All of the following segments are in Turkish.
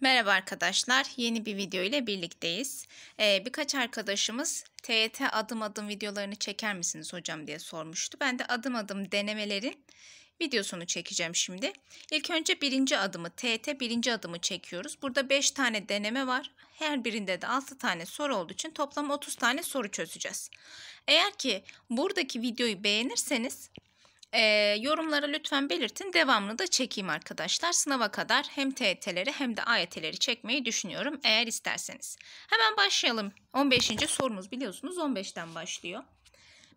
Merhaba arkadaşlar, yeni bir video ile birlikteyiz. Ee, birkaç arkadaşımız TYT adım adım videolarını çeker misiniz hocam diye sormuştu. Ben de adım adım denemelerin videosunu çekeceğim şimdi. İlk önce birinci adımı, TYT birinci adımı çekiyoruz. Burada 5 tane deneme var. Her birinde de 6 tane soru olduğu için toplam 30 tane soru çözeceğiz. Eğer ki buradaki videoyu beğenirseniz e, yorumlara lütfen belirtin. devamlı da çekeyim arkadaşlar. Sınava kadar hem TET'leri hem de AYT'leri çekmeyi düşünüyorum eğer isterseniz. Hemen başlayalım. 15. sorumuz biliyorsunuz 15'ten başlıyor.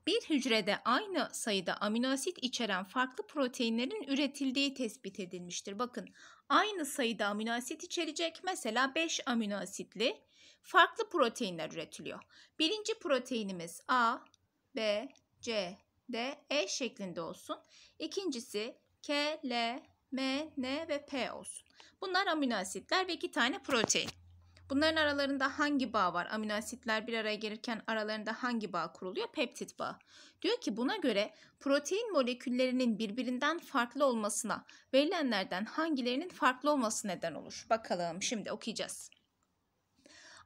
Bir hücrede aynı sayıda amino asit içeren farklı proteinlerin üretildiği tespit edilmiştir. Bakın aynı sayıda amino asit içerecek mesela 5 amino asitli farklı proteinler üretiliyor. Birinci proteinimiz A, B, C, D, E şeklinde olsun. İkincisi K, L, M, N ve P olsun. Bunlar amino asitler ve iki tane protein. Bunların aralarında hangi bağ var? Amino asitler bir araya gelirken aralarında hangi bağ kuruluyor? Peptit bağı. Diyor ki buna göre protein moleküllerinin birbirinden farklı olmasına verilenlerden hangilerinin farklı olması neden olur? Bakalım şimdi okuyacağız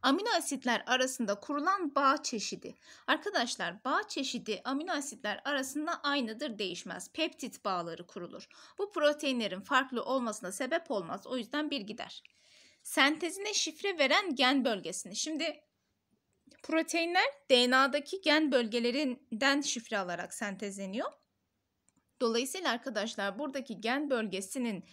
amino asitler arasında kurulan bağ çeşidi. Arkadaşlar bağ çeşidi amino asitler arasında aynıdır değişmez. Peptit bağları kurulur. Bu proteinlerin farklı olmasına sebep olmaz. O yüzden bir gider. Sentezine şifre veren gen bölgesini. Şimdi proteinler DNA'daki gen bölgelerinden şifre alarak sentezleniyor. Dolayısıyla arkadaşlar buradaki gen bölgesinin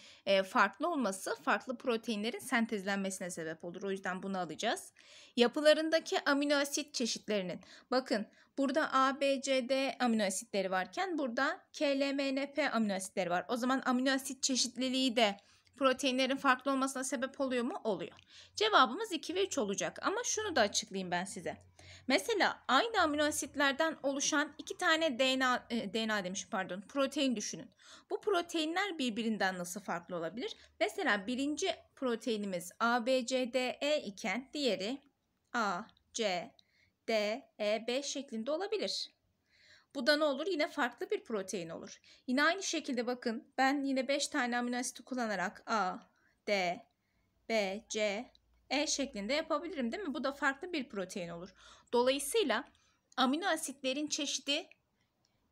farklı olması farklı proteinlerin sentezlenmesine sebep olur. O yüzden bunu alacağız. Yapılarındaki amino asit çeşitlerinin bakın burada A, B, C, D amino asitleri varken burada K, L, M, N, P amino asitleri var. O zaman amino asit çeşitliliği de proteinlerin farklı olmasına sebep oluyor mu? Oluyor. Cevabımız 2 ve 3 olacak ama şunu da açıklayayım ben size. Mesela aynı amino asitlerden oluşan iki tane DNA, e, DNA demiş pardon protein düşünün. Bu proteinler birbirinden nasıl farklı olabilir? Mesela birinci proteinimiz ABCDE iken diğeri A, C, D, E, B şeklinde olabilir. Bu da ne olur? Yine farklı bir protein olur. Yine aynı şekilde bakın ben yine 5 tane amino asiti kullanarak A, D, B, C, E şeklinde yapabilirim değil mi? Bu da farklı bir protein olur. Dolayısıyla amino asitlerin çeşidi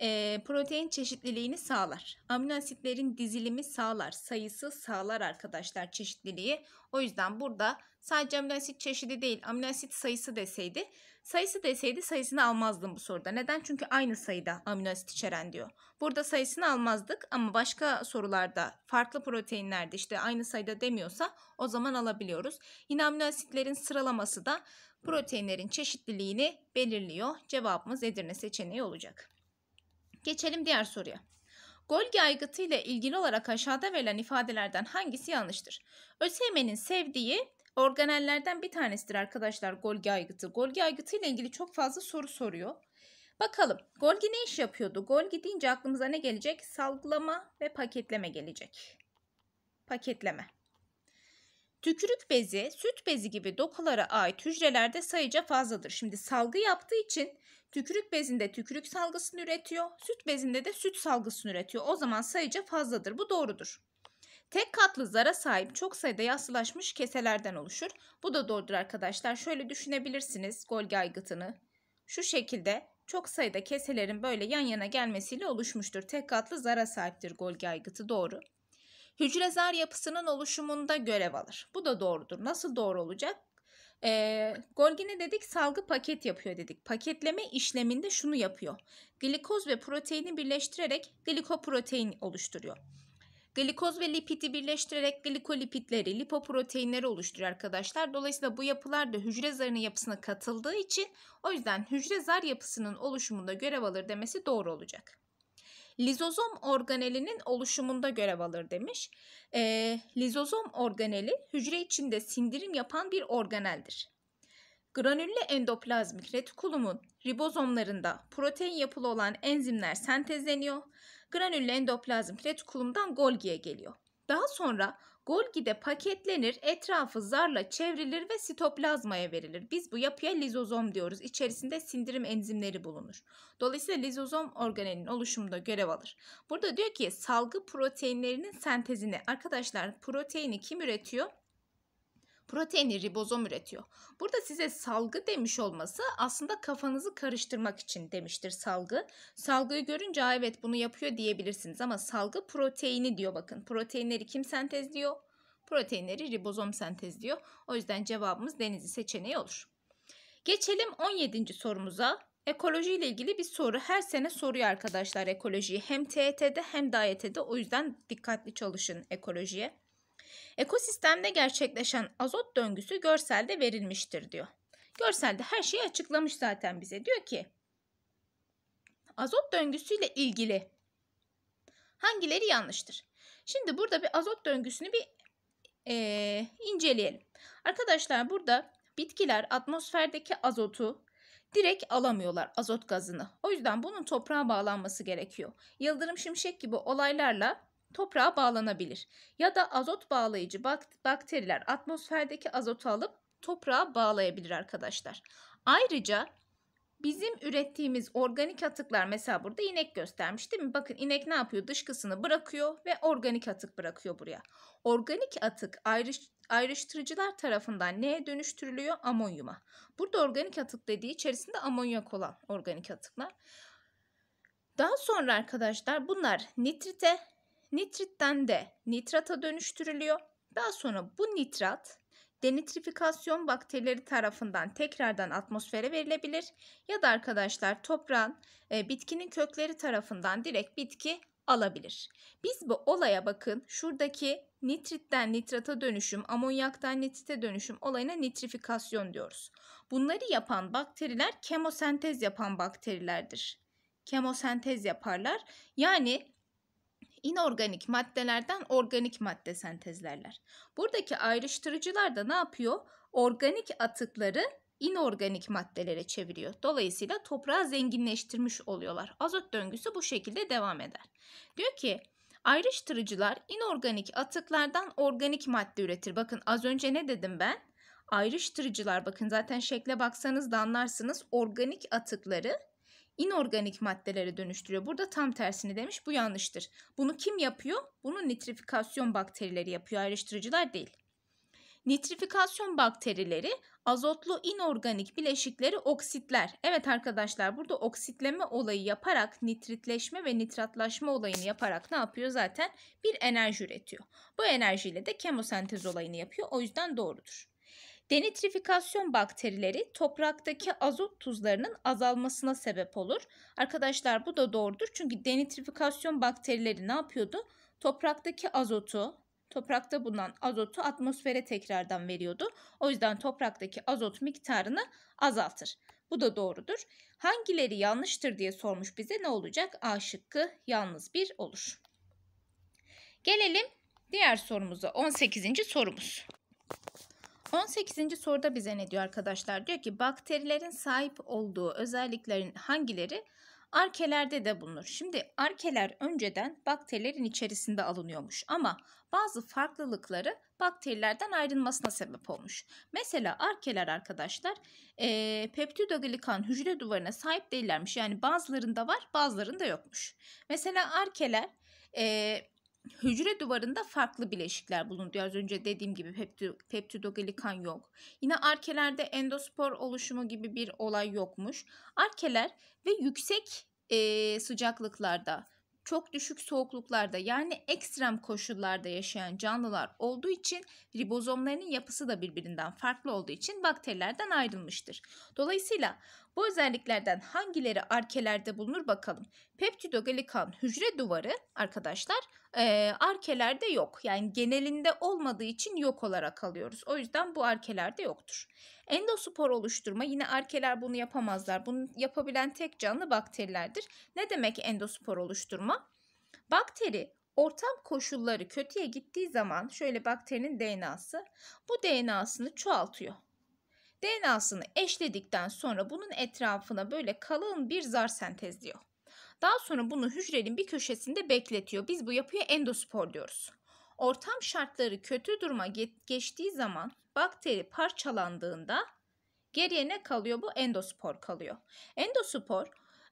e, protein çeşitliliğini sağlar. Amino asitlerin dizilimi sağlar, sayısı sağlar arkadaşlar çeşitliliği. O yüzden burada sadece amino asit çeşidi değil, amino asit sayısı deseydi Sayısı deseydi sayısını almazdım bu soruda. Neden? Çünkü aynı sayıda amino asit içeren diyor. Burada sayısını almazdık ama başka sorularda farklı proteinlerde işte aynı sayıda demiyorsa o zaman alabiliyoruz. Yine amino asitlerin sıralaması da proteinlerin çeşitliliğini belirliyor. Cevabımız Edirne seçeneği olacak. Geçelim diğer soruya. Golgi aygıtı ile ilgili olarak aşağıda verilen ifadelerden hangisi yanlıştır? ÖSYM'nin sevdiği organellerden bir tanesidir arkadaşlar Golgi aygıtı. Golgi aygıtı ile ilgili çok fazla soru soruyor. Bakalım Golgi ne iş yapıyordu? Golgi deyince aklımıza ne gelecek? Salgılama ve paketleme gelecek. Paketleme. Tükürük bezi, süt bezi gibi dokulara ait hücrelerde sayıca fazladır. Şimdi salgı yaptığı için tükürük bezinde tükürük salgısını üretiyor, süt bezinde de süt salgısını üretiyor. O zaman sayıca fazladır. Bu doğrudur. Tek katlı zara sahip çok sayıda yassılaşmış keselerden oluşur. Bu da doğrudur arkadaşlar. Şöyle düşünebilirsiniz golgi aygıtını. Şu şekilde çok sayıda keselerin böyle yan yana gelmesiyle oluşmuştur. Tek katlı zara sahiptir golgi aygıtı doğru. Hücre zar yapısının oluşumunda görev alır. Bu da doğrudur. Nasıl doğru olacak? E, Golgi ne dedik? Salgı paket yapıyor dedik. Paketleme işleminde şunu yapıyor. Glikoz ve proteini birleştirerek glikoprotein oluşturuyor. Glikoz ve lipidi birleştirerek glikolipitleri, lipoproteinleri oluşturuyor arkadaşlar. Dolayısıyla bu yapılar da hücre zarının yapısına katıldığı için o yüzden hücre zar yapısının oluşumunda görev alır demesi doğru olacak. Lizozom organelinin oluşumunda görev alır demiş. E, lizozom organeli hücre içinde sindirim yapan bir organeldir. Granüllü endoplazmik retikulumun ribozomlarında protein yapılı olan enzimler sentezleniyor. Granülle endoplazm retikulumdan Golgi'ye geliyor. Daha sonra Golgi'de paketlenir, etrafı zarla çevrilir ve sitoplazmaya verilir. Biz bu yapıya lizozom diyoruz. İçerisinde sindirim enzimleri bulunur. Dolayısıyla lizozom organelinin oluşumunda görev alır. Burada diyor ki salgı proteinlerinin sentezini. Arkadaşlar proteini kim üretiyor? proteini ribozom üretiyor. Burada size salgı demiş olması aslında kafanızı karıştırmak için demiştir salgı. Salgıyı görünce evet bunu yapıyor diyebilirsiniz ama salgı proteini diyor bakın. Proteinleri kim sentezliyor? Proteinleri ribozom sentezliyor. O yüzden cevabımız denizi seçeneği olur. Geçelim 17. sorumuza. Ekoloji ile ilgili bir soru. Her sene soruyor arkadaşlar ekolojiyi. Hem TET'de hem DAYET'de. O yüzden dikkatli çalışın ekolojiye. Ekosistemde gerçekleşen azot döngüsü görselde verilmiştir diyor. Görselde her şeyi açıklamış zaten bize. Diyor ki azot döngüsüyle ilgili hangileri yanlıştır? Şimdi burada bir azot döngüsünü bir e, inceleyelim. Arkadaşlar burada bitkiler atmosferdeki azotu direkt alamıyorlar azot gazını. O yüzden bunun toprağa bağlanması gerekiyor. Yıldırım şimşek gibi olaylarla toprağa bağlanabilir. Ya da azot bağlayıcı bak bakteriler atmosferdeki azotu alıp toprağa bağlayabilir arkadaşlar. Ayrıca bizim ürettiğimiz organik atıklar mesela burada inek göstermiş değil mi? Bakın inek ne yapıyor? Dışkısını bırakıyor ve organik atık bırakıyor buraya. Organik atık ayrış, ayrıştırıcılar tarafından neye dönüştürülüyor? Amonyuma. Burada organik atık dediği içerisinde amonyak olan organik atıklar. Daha sonra arkadaşlar bunlar nitrite Nitritten de nitrata dönüştürülüyor. Daha sonra bu nitrat denitrifikasyon bakterileri tarafından tekrardan atmosfere verilebilir ya da arkadaşlar toprağın e, bitkinin kökleri tarafından direkt bitki alabilir. Biz bu olaya bakın şuradaki nitritten nitrata dönüşüm, amonyaktan nitrite dönüşüm olayına nitrifikasyon diyoruz. Bunları yapan bakteriler kemosentez yapan bakterilerdir. Kemosentez yaparlar. Yani inorganik maddelerden organik madde sentezlerler. Buradaki ayrıştırıcılar da ne yapıyor? Organik atıkları inorganik maddelere çeviriyor. Dolayısıyla toprağı zenginleştirmiş oluyorlar. Azot döngüsü bu şekilde devam eder. Diyor ki ayrıştırıcılar inorganik atıklardan organik madde üretir. Bakın az önce ne dedim ben? Ayrıştırıcılar bakın zaten şekle baksanız da anlarsınız organik atıkları inorganik maddelere dönüştürüyor. Burada tam tersini demiş bu yanlıştır. Bunu kim yapıyor? Bunu nitrifikasyon bakterileri yapıyor ayrıştırıcılar değil. Nitrifikasyon bakterileri azotlu inorganik bileşikleri oksitler. Evet arkadaşlar burada oksitleme olayı yaparak nitritleşme ve nitratlaşma olayını yaparak ne yapıyor? Zaten bir enerji üretiyor. Bu enerjiyle de kemosentez olayını yapıyor. O yüzden doğrudur. Denitrifikasyon bakterileri topraktaki azot tuzlarının azalmasına sebep olur. Arkadaşlar bu da doğrudur. Çünkü denitrifikasyon bakterileri ne yapıyordu? Topraktaki azotu, toprakta bulunan azotu atmosfere tekrardan veriyordu. O yüzden topraktaki azot miktarını azaltır. Bu da doğrudur. Hangileri yanlıştır diye sormuş bize ne olacak? A şıkkı yalnız bir olur. Gelelim diğer sorumuza 18. sorumuz. 18. soruda bize ne diyor arkadaşlar? Diyor ki bakterilerin sahip olduğu özelliklerin hangileri arkelerde de bulunur. Şimdi arkeler önceden bakterilerin içerisinde alınıyormuş ama bazı farklılıkları bakterilerden ayrılmasına sebep olmuş. Mesela arkeler arkadaşlar e, peptidoglikan hücre duvarına sahip değillermiş. Yani bazılarında var bazılarında yokmuş. Mesela arkeler e, hücre duvarında farklı bileşikler bulunuyor. Az önce dediğim gibi peptidogelikan yok. Yine arkelerde endospor oluşumu gibi bir olay yokmuş. Arkeler ve yüksek e, sıcaklıklarda, çok düşük soğukluklarda yani ekstrem koşullarda yaşayan canlılar olduğu için ribozomlarının yapısı da birbirinden farklı olduğu için bakterilerden ayrılmıştır. Dolayısıyla bu özelliklerden hangileri arkelerde bulunur bakalım. Peptidogelikan hücre duvarı arkadaşlar e, arkelerde yok. Yani genelinde olmadığı için yok olarak alıyoruz. O yüzden bu arkelerde yoktur. Endospor oluşturma yine arkeler bunu yapamazlar. Bunu yapabilen tek canlı bakterilerdir. Ne demek endospor oluşturma? Bakteri ortam koşulları kötüye gittiği zaman şöyle bakterinin DNA'sı bu DNA'sını çoğaltıyor. DNA'sını eşledikten sonra bunun etrafına böyle kalın bir zar sentezliyor. Daha sonra bunu hücrenin bir köşesinde bekletiyor. Biz bu yapıya endospor diyoruz. Ortam şartları kötü duruma geçtiği zaman bakteri parçalandığında geriye ne kalıyor? Bu endospor kalıyor. Endospor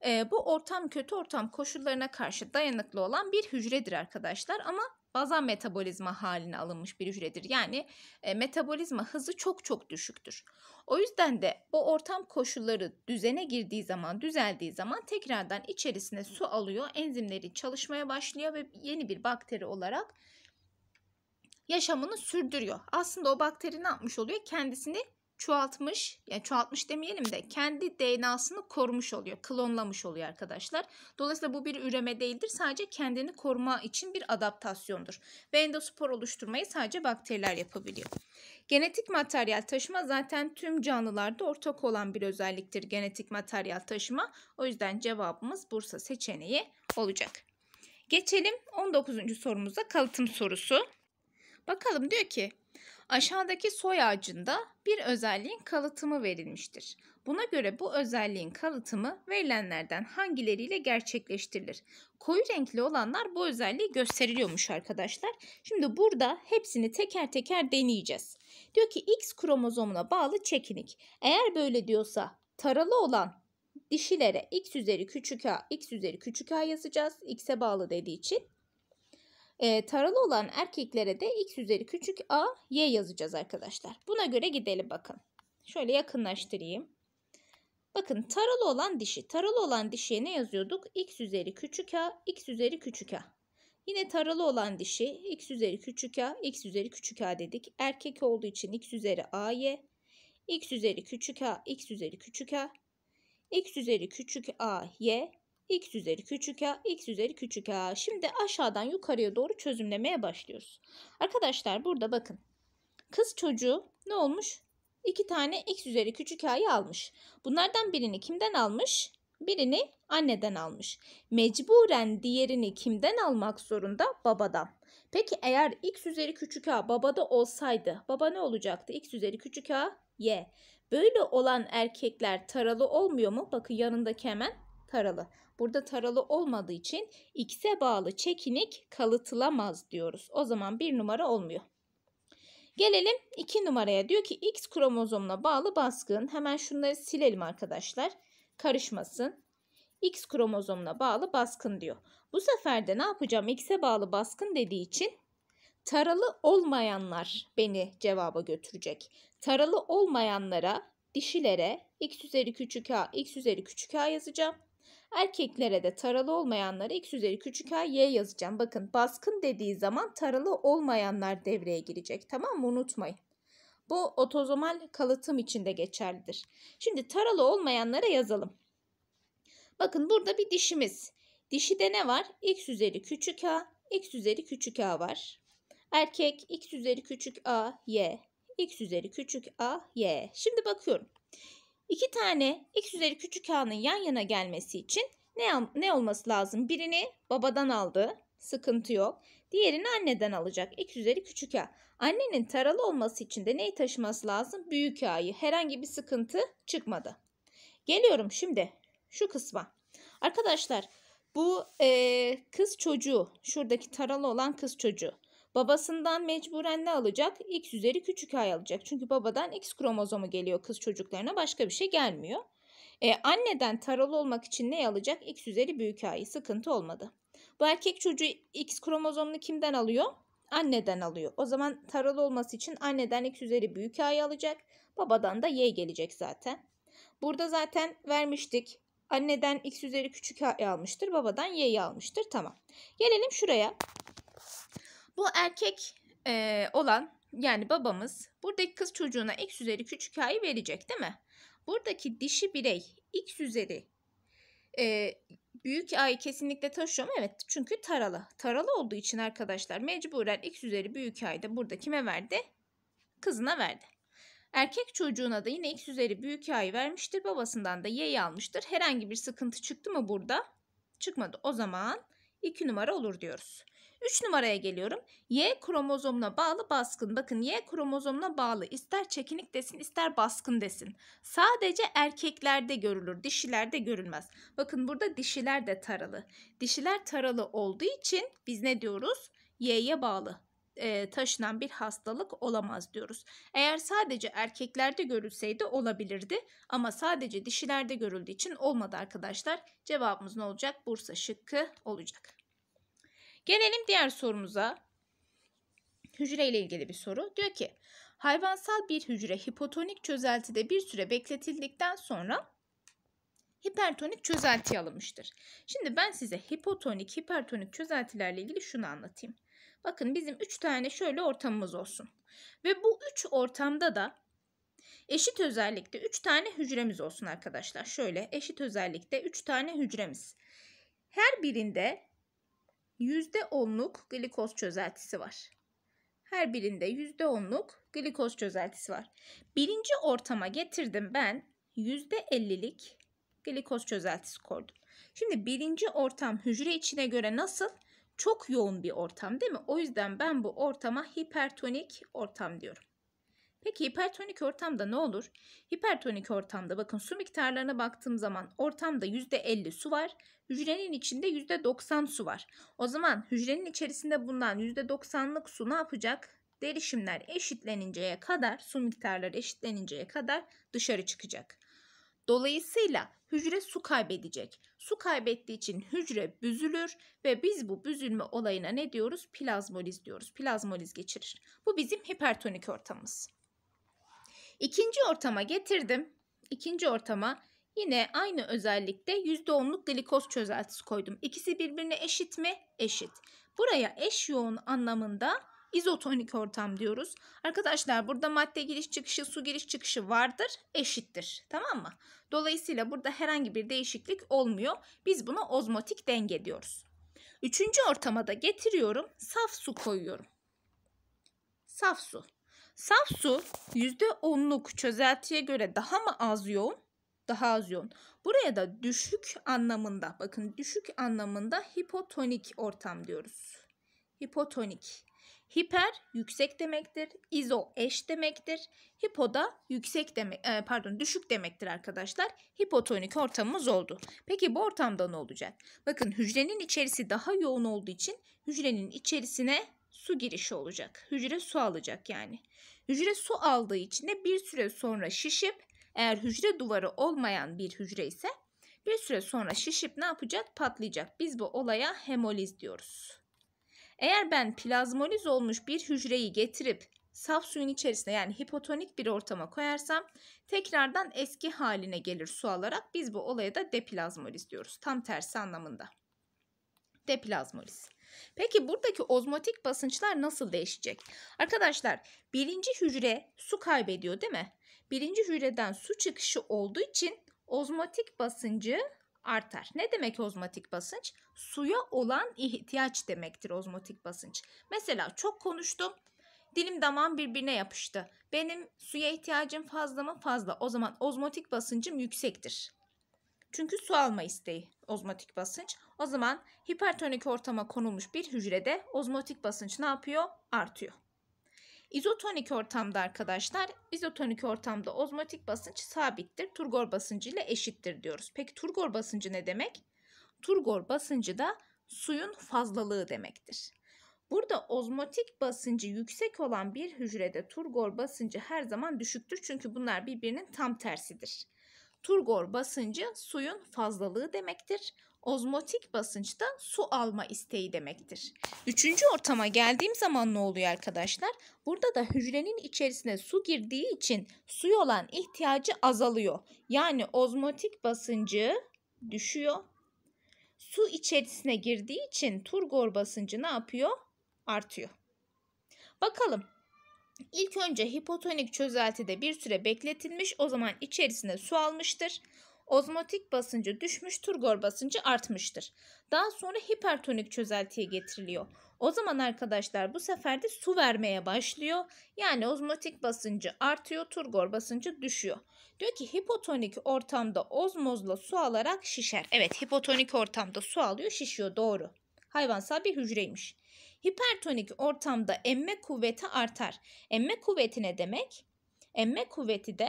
e, bu ortam kötü ortam koşullarına karşı dayanıklı olan bir hücredir arkadaşlar ama bazen metabolizma haline alınmış bir hücredir. Yani e, metabolizma hızı çok çok düşüktür. O yüzden de bu ortam koşulları düzene girdiği zaman, düzeldiği zaman tekrardan içerisine su alıyor, enzimleri çalışmaya başlıyor ve yeni bir bakteri olarak yaşamını sürdürüyor. Aslında o bakteri ne yapmış oluyor? Kendisini çoğaltmış, yani çoğaltmış demeyelim de kendi DNA'sını korumuş oluyor, klonlamış oluyor arkadaşlar. Dolayısıyla bu bir üreme değildir, sadece kendini koruma için bir adaptasyondur. Ve endospor oluşturmayı sadece bakteriler yapabiliyor. Genetik materyal taşıma zaten tüm canlılarda ortak olan bir özelliktir genetik materyal taşıma. O yüzden cevabımız Bursa seçeneği olacak. Geçelim 19. sorumuza kalıtım sorusu. Bakalım diyor ki Aşağıdaki soy ağacında bir özelliğin kalıtımı verilmiştir. Buna göre bu özelliğin kalıtımı verilenlerden hangileriyle gerçekleştirilir? Koyu renkli olanlar bu özelliği gösteriliyormuş arkadaşlar. Şimdi burada hepsini teker teker deneyeceğiz. Diyor ki X kromozomuna bağlı çekinik. Eğer böyle diyorsa taralı olan dişilere x üzeri küçük a, x üzeri küçük a yazacağız. x'e bağlı dediği için. E, taralı olan erkeklere de x üzeri küçük a, y yazacağız arkadaşlar. Buna göre gidelim bakın. Şöyle yakınlaştırayım. Bakın taralı olan dişi. Taralı olan dişiye ne yazıyorduk? x üzeri küçük a, x üzeri küçük a. Yine taralı olan dişi x üzeri küçük a, x üzeri küçük a dedik. Erkek olduğu için x üzeri a, y. x üzeri küçük a, x üzeri küçük a. x üzeri küçük a, y x üzeri küçük a, x üzeri küçük a. Şimdi aşağıdan yukarıya doğru çözümlemeye başlıyoruz. Arkadaşlar burada bakın. Kız çocuğu ne olmuş? İki tane x üzeri küçük a'yı almış. Bunlardan birini kimden almış? Birini anneden almış. Mecburen diğerini kimden almak zorunda? Babadan. Peki eğer x üzeri küçük a babada olsaydı baba ne olacaktı? x üzeri küçük a y. Böyle olan erkekler taralı olmuyor mu? Bakın yanındaki hemen taralı. Burada taralı olmadığı için x'e bağlı çekinik kalıtılamaz diyoruz. O zaman bir numara olmuyor. Gelelim 2 numaraya. Diyor ki X kromozomuna bağlı baskın. Hemen şunları silelim arkadaşlar. Karışmasın. X kromozomuna bağlı baskın diyor. Bu sefer de ne yapacağım? X'e bağlı baskın dediği için taralı olmayanlar beni cevaba götürecek. Taralı olmayanlara, dişilere x üzeri küçük a, x üzeri küçük a yazacağım. Erkeklere de taralı olmayanlara x üzeri küçük a y yazacağım. Bakın baskın dediği zaman taralı olmayanlar devreye girecek. Tamam mı? Unutmayın. Bu otozomal kalıtım içinde geçerlidir. Şimdi taralı olmayanlara yazalım. Bakın burada bir dişimiz. Dişide ne var? X üzeri küçük a, x üzeri küçük a var. Erkek x üzeri küçük a, y. x üzeri küçük a, y. Şimdi bakıyorum. İki tane x üzeri küçük a'nın yan yana gelmesi için ne, ne olması lazım? Birini babadan aldı. Sıkıntı yok. Diğerini anneden alacak. X üzeri küçük a. Annenin taralı olması için de neyi taşıması lazım? Büyük a'yı. Herhangi bir sıkıntı çıkmadı. Geliyorum şimdi şu kısma. Arkadaşlar bu e, kız çocuğu şuradaki taralı olan kız çocuğu. Babasından mecburen ne alacak? X üzeri küçük ay alacak. Çünkü babadan X kromozomu geliyor kız çocuklarına başka bir şey gelmiyor. E, anneden taralı olmak için ne alacak? X üzeri büyük a'yı sıkıntı olmadı. Bu erkek çocuğu X kromozomunu kimden alıyor? Anneden alıyor. O zaman taralı olması için anneden X üzeri büyük a'yı alacak. Babadan da Y gelecek zaten. Burada zaten vermiştik. Anneden X üzeri küçük ay almıştır. Babadan Y'yi almıştır. Tamam. Gelelim şuraya. Bu erkek e, olan yani babamız buradaki kız çocuğuna x üzeri küçük a'yı verecek değil mi? Buradaki dişi birey x üzeri e, büyük a'yı kesinlikle taşıyor mu? Evet çünkü taralı. Taralı olduğu için arkadaşlar mecburen x üzeri büyük a'yı da burada kime verdi? Kızına verdi. Erkek çocuğuna da yine x üzeri büyük a'yı vermiştir. Babasından da y'yi almıştır. Herhangi bir sıkıntı çıktı mı burada? Çıkmadı. O zaman 2 numara olur diyoruz. 3 numaraya geliyorum. Y kromozomuna bağlı baskın. Bakın Y kromozomuna bağlı. İster çekinik desin ister baskın desin. Sadece erkeklerde görülür. Dişilerde görülmez. Bakın burada dişiler de taralı. Dişiler taralı olduğu için biz ne diyoruz? Y'ye bağlı e, taşınan bir hastalık olamaz diyoruz. Eğer sadece erkeklerde görülseydi olabilirdi ama sadece dişilerde görüldüğü için olmadı arkadaşlar. Cevabımız ne olacak? Bursa şıkkı olacak. Gelelim diğer sorumuza. Hücre ile ilgili bir soru. Diyor ki hayvansal bir hücre hipotonik çözeltide bir süre bekletildikten sonra hipertonik çözelti alınmıştır. Şimdi ben size hipotonik, hipertonik çözeltilerle ilgili şunu anlatayım. Bakın bizim 3 tane şöyle ortamımız olsun. Ve bu 3 ortamda da eşit özellikte 3 tane hücremiz olsun arkadaşlar. Şöyle eşit özellikte 3 tane hücremiz. Her birinde %10'luk glikoz çözeltisi var. Her birinde %10'luk glikoz çözeltisi var. Birinci ortama getirdim ben %50'lik glikoz çözeltisi koydum. Şimdi birinci ortam hücre içine göre nasıl? Çok yoğun bir ortam değil mi? O yüzden ben bu ortama hipertonik ortam diyorum. Peki hipertonik ortamda ne olur? Hipertonik ortamda bakın su miktarlarına baktığım zaman ortamda %50 su var. Hücrenin içinde %90 su var. O zaman hücrenin içerisinde bulunan %90'lık su ne yapacak? Derişimler eşitleninceye kadar, su miktarları eşitleninceye kadar dışarı çıkacak. Dolayısıyla hücre su kaybedecek. Su kaybettiği için hücre büzülür ve biz bu büzülme olayına ne diyoruz? Plazmoliz diyoruz. Plazmoliz geçirir. Bu bizim hipertonik ortamımız. İkinci ortama getirdim. İkinci ortama yine aynı özellikte %10'luk glikoz çözeltisi koydum. İkisi birbirine eşit mi? Eşit. Buraya eş yoğun anlamında izotonik ortam diyoruz. Arkadaşlar burada madde giriş çıkışı, su giriş çıkışı vardır, eşittir. Tamam mı? Dolayısıyla burada herhangi bir değişiklik olmuyor. Biz buna ozmotik denge diyoruz. Üçüncü ortama da getiriyorum. Saf su koyuyorum. Saf su. Saf su %10'luk çözeltiye göre daha mı az yoğun? Daha az yoğun. Buraya da düşük anlamında bakın düşük anlamında hipotonik ortam diyoruz. Hipotonik. Hiper yüksek demektir. İzo eş demektir. Hipo da yüksek demek e, pardon düşük demektir arkadaşlar. Hipotonik ortamımız oldu. Peki bu ortamda ne olacak? Bakın hücrenin içerisi daha yoğun olduğu için hücrenin içerisine su girişi olacak. Hücre su alacak yani. Hücre su aldığı için de bir süre sonra şişip eğer hücre duvarı olmayan bir hücre ise bir süre sonra şişip ne yapacak? Patlayacak. Biz bu olaya hemoliz diyoruz. Eğer ben plazmoliz olmuş bir hücreyi getirip saf suyun içerisine yani hipotonik bir ortama koyarsam tekrardan eski haline gelir su alarak biz bu olaya da deplazmoliz diyoruz. Tam tersi anlamında. Deplazmoliz. Peki buradaki ozmotik basınçlar nasıl değişecek? Arkadaşlar birinci hücre su kaybediyor değil mi? Birinci hücreden su çıkışı olduğu için ozmotik basıncı artar. Ne demek ozmotik basınç? Suya olan ihtiyaç demektir ozmotik basınç. Mesela çok konuştum. Dilim damağım birbirine yapıştı. Benim suya ihtiyacım fazla mı? Fazla. O zaman ozmotik basıncım yüksektir. Çünkü su alma isteği ozmotik basınç. O zaman hipertonik ortama konulmuş bir hücrede ozmotik basınç ne yapıyor? Artıyor. İzotonik ortamda arkadaşlar, izotonik ortamda ozmotik basınç sabittir. Turgor basıncı ile eşittir diyoruz. Peki turgor basıncı ne demek? Turgor basıncı da suyun fazlalığı demektir. Burada ozmotik basıncı yüksek olan bir hücrede turgor basıncı her zaman düşüktür. Çünkü bunlar birbirinin tam tersidir. Turgor basıncı suyun fazlalığı demektir. Ozmotik basınç da su alma isteği demektir. Üçüncü ortama geldiğim zaman ne oluyor arkadaşlar? Burada da hücrenin içerisine su girdiği için suya olan ihtiyacı azalıyor. Yani ozmotik basıncı düşüyor. Su içerisine girdiği için turgor basıncı ne yapıyor? Artıyor. Bakalım İlk önce hipotonik çözeltide bir süre bekletilmiş o zaman içerisine su almıştır. Ozmotik basıncı düşmüş, turgor basıncı artmıştır. Daha sonra hipertonik çözeltiye getiriliyor. O zaman arkadaşlar bu sefer de su vermeye başlıyor. Yani ozmotik basıncı artıyor, turgor basıncı düşüyor. Diyor ki hipotonik ortamda ozmozla su alarak şişer. Evet hipotonik ortamda su alıyor, şişiyor doğru. Hayvansal bir hücreymiş. Hipertonik ortamda emme kuvveti artar. Emme kuvveti ne demek? Emme kuvveti de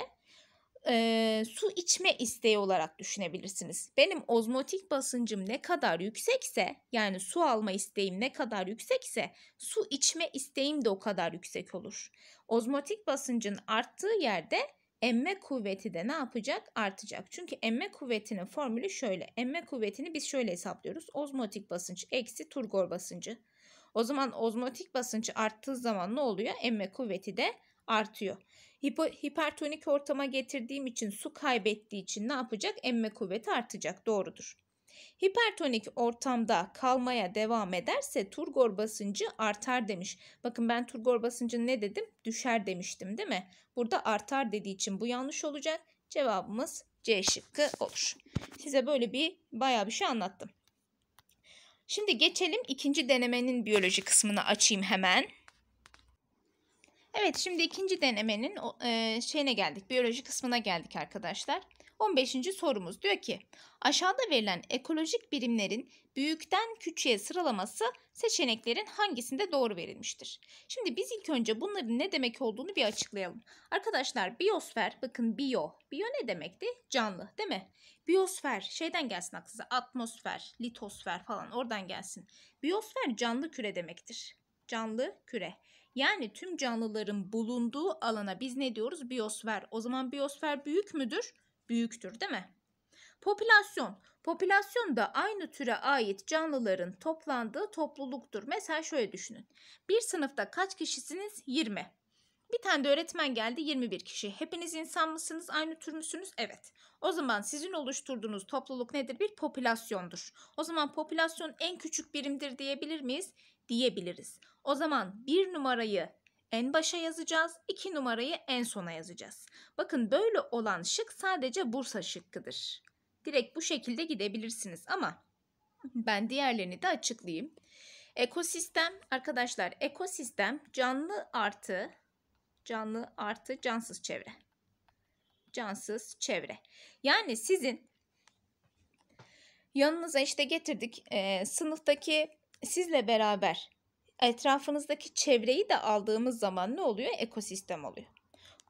e, su içme isteği olarak düşünebilirsiniz. Benim ozmotik basıncım ne kadar yüksekse yani su alma isteğim ne kadar yüksekse su içme isteğim de o kadar yüksek olur. Ozmotik basıncın arttığı yerde emme kuvveti de ne yapacak? Artacak. Çünkü emme kuvvetinin formülü şöyle. Emme kuvvetini biz şöyle hesaplıyoruz. Ozmotik basınç eksi turgor basıncı. O zaman ozmotik basınç arttığı zaman ne oluyor? Emme kuvveti de artıyor. Hipo, hipertonik ortama getirdiğim için su kaybettiği için ne yapacak? Emme kuvveti artacak. Doğrudur. Hipertonik ortamda kalmaya devam ederse turgor basıncı artar demiş. Bakın ben turgor basıncı ne dedim? Düşer demiştim değil mi? Burada artar dediği için bu yanlış olacak. Cevabımız C şıkkı olur. Size böyle bir bayağı bir şey anlattım. Şimdi geçelim ikinci denemenin biyoloji kısmını açayım hemen. Evet şimdi ikinci denemenin e, şeyine geldik. Biyoloji kısmına geldik arkadaşlar. 15. sorumuz diyor ki aşağıda verilen ekolojik birimlerin büyükten küçüğe sıralaması seçeneklerin hangisinde doğru verilmiştir? Şimdi biz ilk önce bunların ne demek olduğunu bir açıklayalım. Arkadaşlar biyosfer bakın bio, bio ne demekti? Canlı değil mi? Biyosfer şeyden gelsin aklınıza atmosfer, litosfer falan oradan gelsin. Biyosfer canlı küre demektir. Canlı küre. Yani tüm canlıların bulunduğu alana biz ne diyoruz? Biyosfer. O zaman biyosfer büyük müdür? büyüktür değil mi? Popülasyon. Popülasyon da aynı türe ait canlıların toplandığı topluluktur. Mesela şöyle düşünün. Bir sınıfta kaç kişisiniz? 20. Bir tane de öğretmen geldi 21 kişi. Hepiniz insan mısınız? Aynı tür müsünüz? Evet. O zaman sizin oluşturduğunuz topluluk nedir? Bir popülasyondur. O zaman popülasyon en küçük birimdir diyebilir miyiz? Diyebiliriz. O zaman bir numarayı en başa yazacağız. 2 numarayı en sona yazacağız. Bakın böyle olan şık sadece Bursa şıkkıdır. Direkt bu şekilde gidebilirsiniz ama ben diğerlerini de açıklayayım. Ekosistem arkadaşlar ekosistem canlı artı canlı artı cansız çevre. Cansız çevre. Yani sizin yanınıza işte getirdik e, sınıftaki sizle beraber etrafınızdaki çevreyi de aldığımız zaman ne oluyor? Ekosistem oluyor.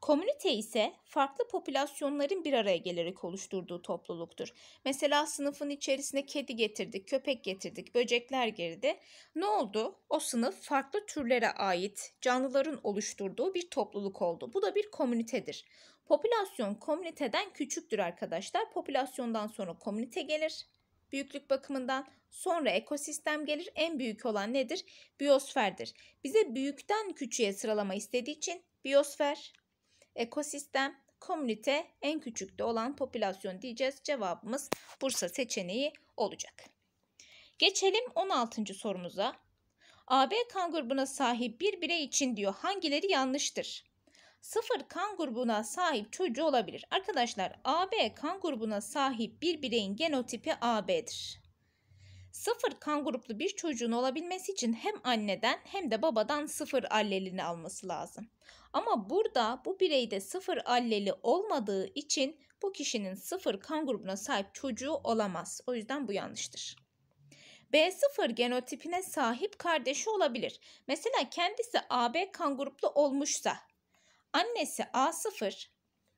Komünite ise farklı popülasyonların bir araya gelerek oluşturduğu topluluktur. Mesela sınıfın içerisine kedi getirdik, köpek getirdik, böcekler girdi. Ne oldu? O sınıf farklı türlere ait canlıların oluşturduğu bir topluluk oldu. Bu da bir komünitedir. Popülasyon komüniteden küçüktür arkadaşlar. Popülasyondan sonra komünite gelir. Büyüklük bakımından Sonra ekosistem gelir. En büyük olan nedir? Biyosferdir. Bize büyükten küçüğe sıralama istediği için biyosfer, ekosistem, komünite, en küçükte olan popülasyon diyeceğiz. Cevabımız Bursa seçeneği olacak. Geçelim 16. sorumuza. AB kan grubuna sahip bir birey için diyor hangileri yanlıştır? Sıfır kan grubuna sahip çocuğu olabilir. Arkadaşlar AB kan grubuna sahip bir bireyin genotipi AB'dir. Sıfır kan gruplu bir çocuğun olabilmesi için hem anneden hem de babadan sıfır allelini alması lazım. Ama burada bu bireyde sıfır alleli olmadığı için bu kişinin sıfır kan grubuna sahip çocuğu olamaz. O yüzden bu yanlıştır. B0 genotipine sahip kardeşi olabilir. Mesela kendisi AB kan gruplu olmuşsa annesi A0,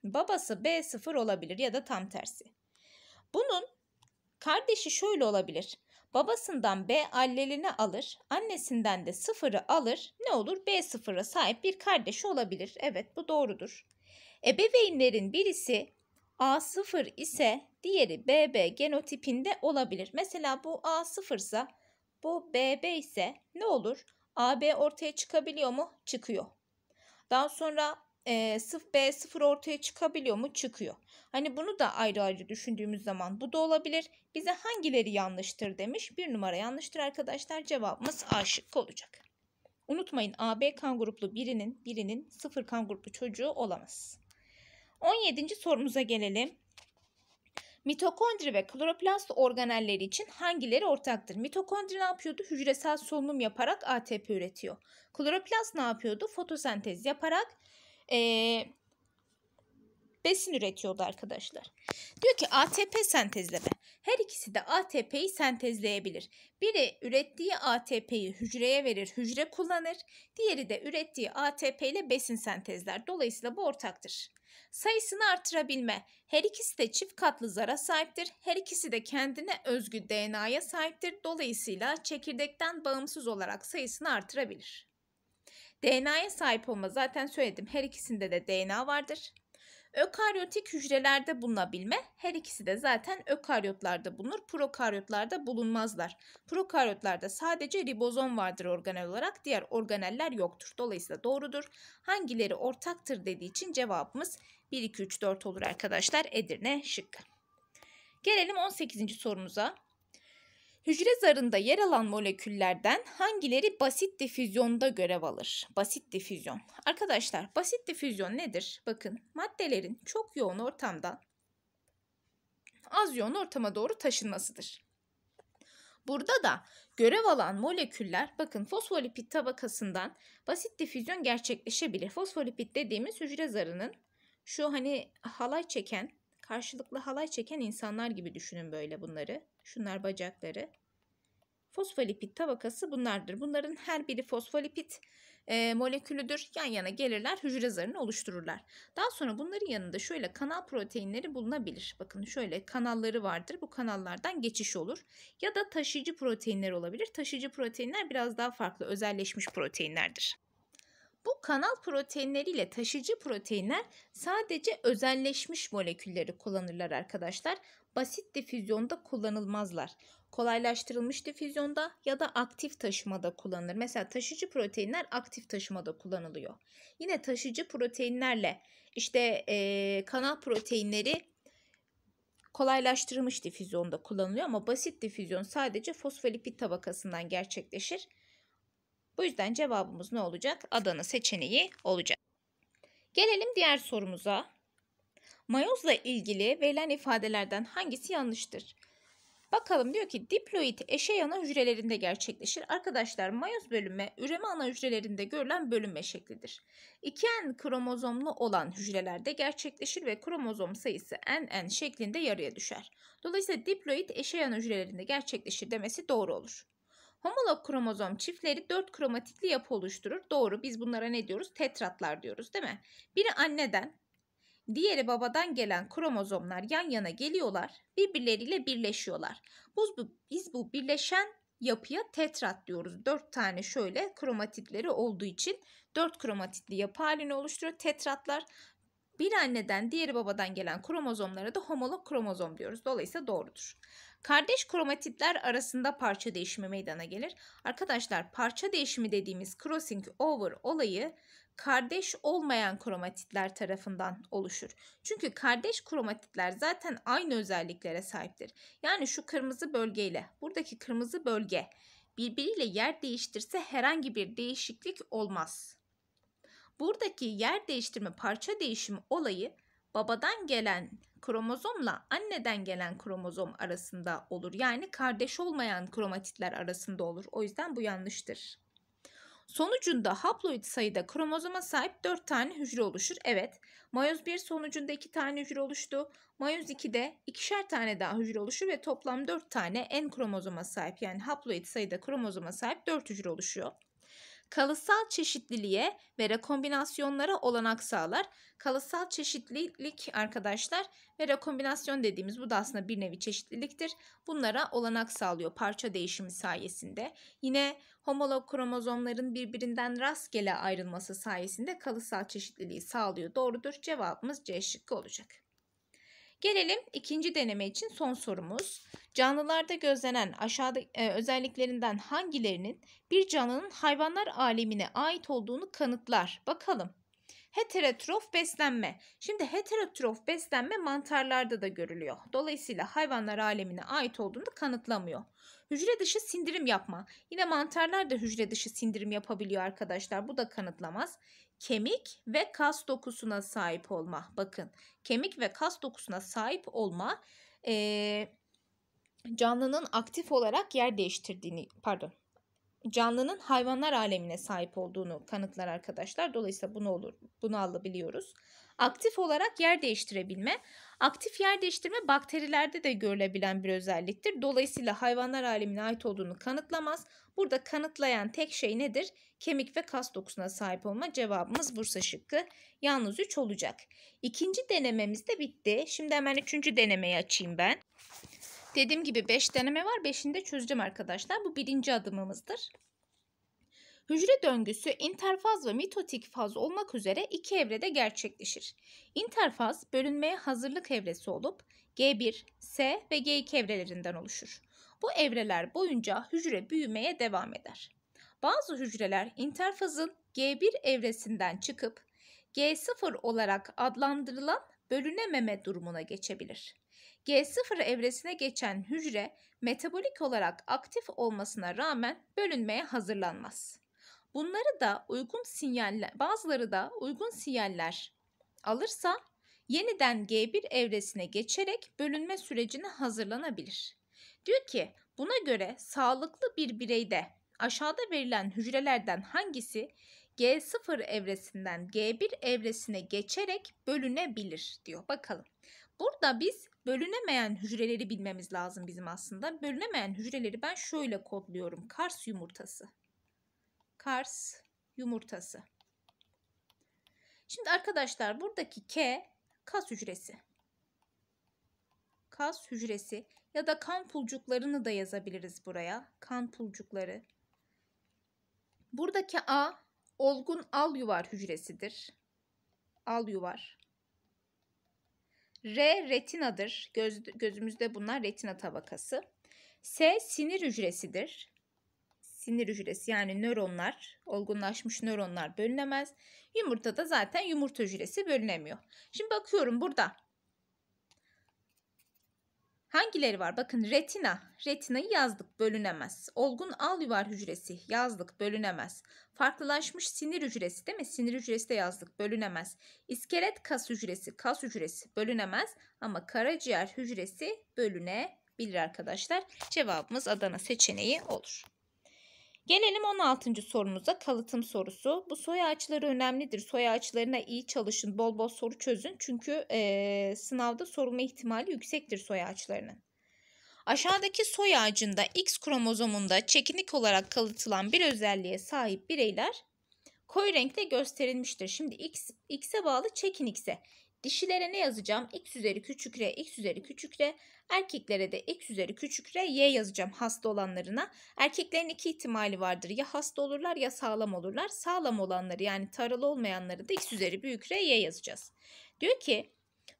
babası B0 olabilir ya da tam tersi. Bunun kardeşi şöyle olabilir. Babasından B allelini alır, annesinden de sıfırı alır. Ne olur? B sıfıra sahip bir kardeş olabilir. Evet bu doğrudur. Ebeveynlerin birisi A0 ise diğeri BB genotipinde olabilir. Mesela bu A0 ise bu BB ise ne olur? AB ortaya çıkabiliyor mu? Çıkıyor. Daha sonra e, B0 ortaya çıkabiliyor mu? Çıkıyor. Hani bunu da ayrı ayrı düşündüğümüz zaman bu da olabilir. Bize hangileri yanlıştır demiş. Bir numara yanlıştır arkadaşlar. Cevabımız A şıkkı olacak. Unutmayın AB kan gruplu birinin birinin sıfır kan gruplu çocuğu olamaz. 17. sorumuza gelelim. Mitokondri ve kloroplast organelleri için hangileri ortaktır? Mitokondri ne yapıyordu? Hücresel solunum yaparak ATP üretiyor. Kloroplast ne yapıyordu? Fotosentez yaparak e, besin üretiyordu arkadaşlar. Diyor ki ATP sentezleme. Her ikisi de ATP'yi sentezleyebilir. Biri ürettiği ATP'yi hücreye verir, hücre kullanır. Diğeri de ürettiği ATP ile besin sentezler. Dolayısıyla bu ortaktır. Sayısını artırabilme. Her ikisi de çift katlı zara sahiptir. Her ikisi de kendine özgü DNA'ya sahiptir. Dolayısıyla çekirdekten bağımsız olarak sayısını artırabilir. DNA'ya sahip olma zaten söyledim her ikisinde de DNA vardır. Ökaryotik hücrelerde bulunabilme her ikisi de zaten ökaryotlarda bulunur. Prokaryotlarda bulunmazlar. Prokaryotlarda sadece ribozom vardır organel olarak. Diğer organeller yoktur. Dolayısıyla doğrudur. Hangileri ortaktır dediği için cevabımız 1, 2, 3, 4 olur arkadaşlar. Edirne şık. Gelelim 18. sorumuza. Hücre zarında yer alan moleküllerden hangileri basit difüzyonda görev alır? Basit difüzyon. Arkadaşlar basit difüzyon nedir? Bakın maddelerin çok yoğun ortamdan az yoğun ortama doğru taşınmasıdır. Burada da görev alan moleküller bakın fosfolipid tabakasından basit difüzyon gerçekleşebilir. Fosfolipid dediğimiz hücre zarının şu hani halay çeken karşılıklı halay çeken insanlar gibi düşünün böyle bunları. Şunlar bacakları. Fosfolipit tabakası bunlardır. Bunların her biri fosfolipit e, molekülüdür. Yan yana gelirler, hücre zarını oluştururlar. Daha sonra bunların yanında şöyle kanal proteinleri bulunabilir. Bakın şöyle kanalları vardır. Bu kanallardan geçiş olur. Ya da taşıyıcı proteinler olabilir. Taşıyıcı proteinler biraz daha farklı, özelleşmiş proteinlerdir. Bu kanal proteinleriyle taşıcı proteinler sadece özelleşmiş molekülleri kullanırlar arkadaşlar. Basit difüzyonda kullanılmazlar. Kolaylaştırılmış difüzyonda ya da aktif taşımada kullanılır. Mesela taşıcı proteinler aktif taşımada kullanılıyor. Yine taşıcı proteinlerle işte e, kanal proteinleri kolaylaştırılmış difüzyonda kullanılıyor ama basit difüzyon sadece fosfolipid tabakasından gerçekleşir. Bu yüzden cevabımız ne olacak? Adana seçeneği olacak. Gelelim diğer sorumuza. Mayozla ilgili verilen ifadelerden hangisi yanlıştır? Bakalım diyor ki diploid eşey ana hücrelerinde gerçekleşir. Arkadaşlar mayoz bölünme üreme ana hücrelerinde görülen bölünme şeklidir. 2N kromozomlu olan hücrelerde gerçekleşir ve kromozom sayısı NN şeklinde yarıya düşer. Dolayısıyla diploid eşey ana hücrelerinde gerçekleşir demesi doğru olur. Homolog kromozom çiftleri 4 kromatitli yapı oluşturur. Doğru biz bunlara ne diyoruz? Tetratlar diyoruz değil mi? Biri anneden, diğeri babadan gelen kromozomlar yan yana geliyorlar. Birbirleriyle birleşiyorlar. Biz bu, biz bu birleşen yapıya tetrat diyoruz. 4 tane şöyle kromatitleri olduğu için 4 kromatitli yapı halini oluşturuyor tetratlar. Bir anneden diğeri babadan gelen kromozomlara da homolog kromozom diyoruz. Dolayısıyla doğrudur. Kardeş kromatitler arasında parça değişimi meydana gelir. Arkadaşlar parça değişimi dediğimiz crossing over olayı kardeş olmayan kromatitler tarafından oluşur. Çünkü kardeş kromatitler zaten aynı özelliklere sahiptir. Yani şu kırmızı bölgeyle buradaki kırmızı bölge birbiriyle yer değiştirse herhangi bir değişiklik olmaz. Buradaki yer değiştirme parça değişimi olayı babadan gelen kromozomla anneden gelen kromozom arasında olur. Yani kardeş olmayan kromatitler arasında olur. O yüzden bu yanlıştır. Sonucunda haploid sayıda kromozoma sahip 4 tane hücre oluşur. Evet, mayoz 1 sonucunda 2 tane hücre oluştu. Mayoz 2'de ikişer tane daha hücre oluşur ve toplam 4 tane en kromozoma sahip yani haploid sayıda kromozoma sahip 4 hücre oluşuyor. Kalıtsal çeşitliliğe ve rekombinasyonlara olanak sağlar. Kalıtsal çeşitlilik arkadaşlar ve rekombinasyon dediğimiz bu da aslında bir nevi çeşitliliktir. Bunlara olanak sağlıyor parça değişimi sayesinde. Yine homolog kromozomların birbirinden rastgele ayrılması sayesinde kalıtsal çeşitliliği sağlıyor. Doğrudur cevabımız C şıkkı olacak. Gelelim ikinci deneme için son sorumuz. Canlılarda gözlenen aşağıda e, özelliklerinden hangilerinin bir canlının hayvanlar alemine ait olduğunu kanıtlar? Bakalım. Heterotrof beslenme. Şimdi heterotrof beslenme mantarlarda da görülüyor. Dolayısıyla hayvanlar alemine ait olduğunu kanıtlamıyor. Hücre dışı sindirim yapma. Yine mantarlar da hücre dışı sindirim yapabiliyor arkadaşlar. Bu da kanıtlamaz kemik ve kas dokusuna sahip olma. Bakın kemik ve kas dokusuna sahip olma e, canlının aktif olarak yer değiştirdiğini pardon canlının hayvanlar alemine sahip olduğunu kanıtlar arkadaşlar. Dolayısıyla bunu olur bunu alabiliyoruz aktif olarak yer değiştirebilme. Aktif yer değiştirme bakterilerde de görülebilen bir özelliktir. Dolayısıyla hayvanlar alemine ait olduğunu kanıtlamaz. Burada kanıtlayan tek şey nedir? Kemik ve kas dokusuna sahip olma cevabımız Bursa şıkkı. Yalnız 3 olacak. İkinci denememiz de bitti. Şimdi hemen üçüncü denemeyi açayım ben. Dediğim gibi 5 deneme var. 5'ini de çözeceğim arkadaşlar. Bu birinci adımımızdır. Hücre döngüsü interfaz ve mitotik faz olmak üzere iki evrede gerçekleşir. İnterfaz bölünmeye hazırlık evresi olup G1, S ve G2 evrelerinden oluşur. Bu evreler boyunca hücre büyümeye devam eder. Bazı hücreler interfazın G1 evresinden çıkıp G0 olarak adlandırılan bölünememe durumuna geçebilir. G0 evresine geçen hücre metabolik olarak aktif olmasına rağmen bölünmeye hazırlanmaz. Bunları da uygun sinyaller, bazıları da uygun sinyaller alırsa yeniden G1 evresine geçerek bölünme sürecine hazırlanabilir. Diyor ki buna göre sağlıklı bir bireyde aşağıda verilen hücrelerden hangisi G0 evresinden G1 evresine geçerek bölünebilir diyor. Bakalım. Burada biz bölünemeyen hücreleri bilmemiz lazım bizim aslında. Bölünemeyen hücreleri ben şöyle kodluyorum. Kars yumurtası. Kars yumurtası. Şimdi arkadaşlar buradaki K kas hücresi. Kas hücresi ya da kan pulcuklarını da yazabiliriz buraya. Kan pulcukları. Buradaki A olgun al yuvar hücresidir. Al yuvar. R retinadır. Göz, gözümüzde bunlar retina tabakası. S sinir hücresidir sinir hücresi yani nöronlar, olgunlaşmış nöronlar bölünemez. Yumurtada zaten yumurta hücresi bölünemiyor. Şimdi bakıyorum burada. Hangileri var? Bakın retina. Retinayı yazdık bölünemez. Olgun al yuvar hücresi yazdık bölünemez. Farklılaşmış sinir hücresi değil mi? Sinir hücresi de yazdık bölünemez. İskelet kas hücresi, kas hücresi bölünemez. Ama karaciğer hücresi bölünebilir arkadaşlar. Cevabımız Adana seçeneği olur. Gelelim 16. sorumuza kalıtım sorusu. Bu soy ağaçları önemlidir. Soy ağaçlarına iyi çalışın, bol bol soru çözün. Çünkü e, sınavda sorulma ihtimali yüksektir soy ağaçlarının. Aşağıdaki soy ağacında X kromozomunda çekinik olarak kalıtılan bir özelliğe sahip bireyler koyu renkte gösterilmiştir. Şimdi X, X'e bağlı çekinikse Dişilere ne yazacağım? X üzeri küçük R, X üzeri küçük R. Erkeklere de x üzeri küçük r y yazacağım hasta olanlarına. Erkeklerin iki ihtimali vardır. Ya hasta olurlar ya sağlam olurlar. Sağlam olanları yani taralı olmayanları da x üzeri büyük r y yazacağız. Diyor ki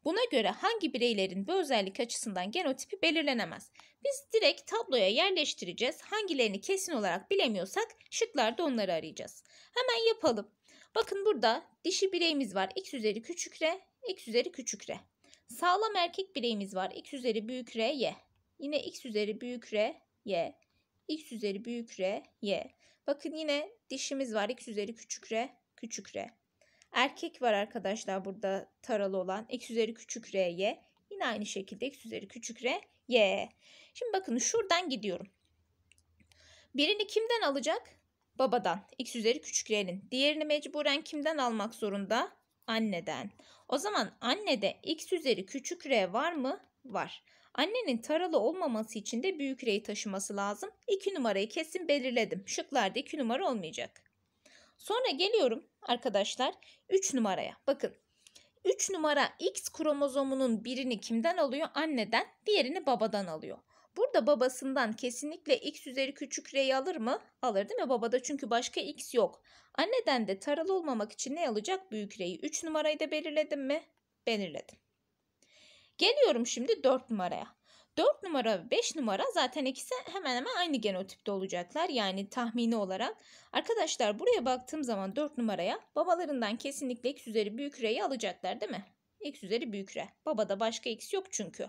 Buna göre hangi bireylerin bu özellik açısından genotipi belirlenemez. Biz direkt tabloya yerleştireceğiz. Hangilerini kesin olarak bilemiyorsak şıklarda onları arayacağız. Hemen yapalım. Bakın burada dişi bireyimiz var. X üzeri küçük R, X üzeri küçük R. Sağlam erkek bireyimiz var. X üzeri büyük R, Y. Yine X üzeri büyük R, Y. X üzeri büyük R, Y. Bakın yine dişimiz var. X üzeri küçük R, küçük R. Erkek var arkadaşlar burada taralı olan. X üzeri küçük R, Y. Yine aynı şekilde X üzeri küçük R, Y. Şimdi bakın şuradan gidiyorum. Birini kimden alacak? Babadan. X üzeri küçük R'nin. Diğerini mecburen kimden almak zorunda? Anneden. O zaman annede x üzeri küçük r var mı? Var. Annenin taralı olmaması için de büyük r'yi taşıması lazım. 2 numarayı kesin belirledim. Şıklarda 2 numara olmayacak. Sonra geliyorum arkadaşlar 3 numaraya. Bakın 3 numara X kromozomunun birini kimden alıyor? Anneden, diğerini babadan alıyor. Burada babasından kesinlikle X üzeri küçük R'yi alır mı? Alır değil mi? Babada çünkü başka X yok. Anneden de taralı olmamak için ne alacak? Büyük reyi 3 numarayı da belirledim mi? Belirledim. Geliyorum şimdi 4 numaraya. 4 numara ve 5 numara zaten ikisi hemen hemen aynı genotipte olacaklar. Yani tahmini olarak. Arkadaşlar buraya baktığım zaman 4 numaraya babalarından kesinlikle x üzeri büyük reyi alacaklar değil mi? x üzeri büyük re. Babada başka x yok çünkü.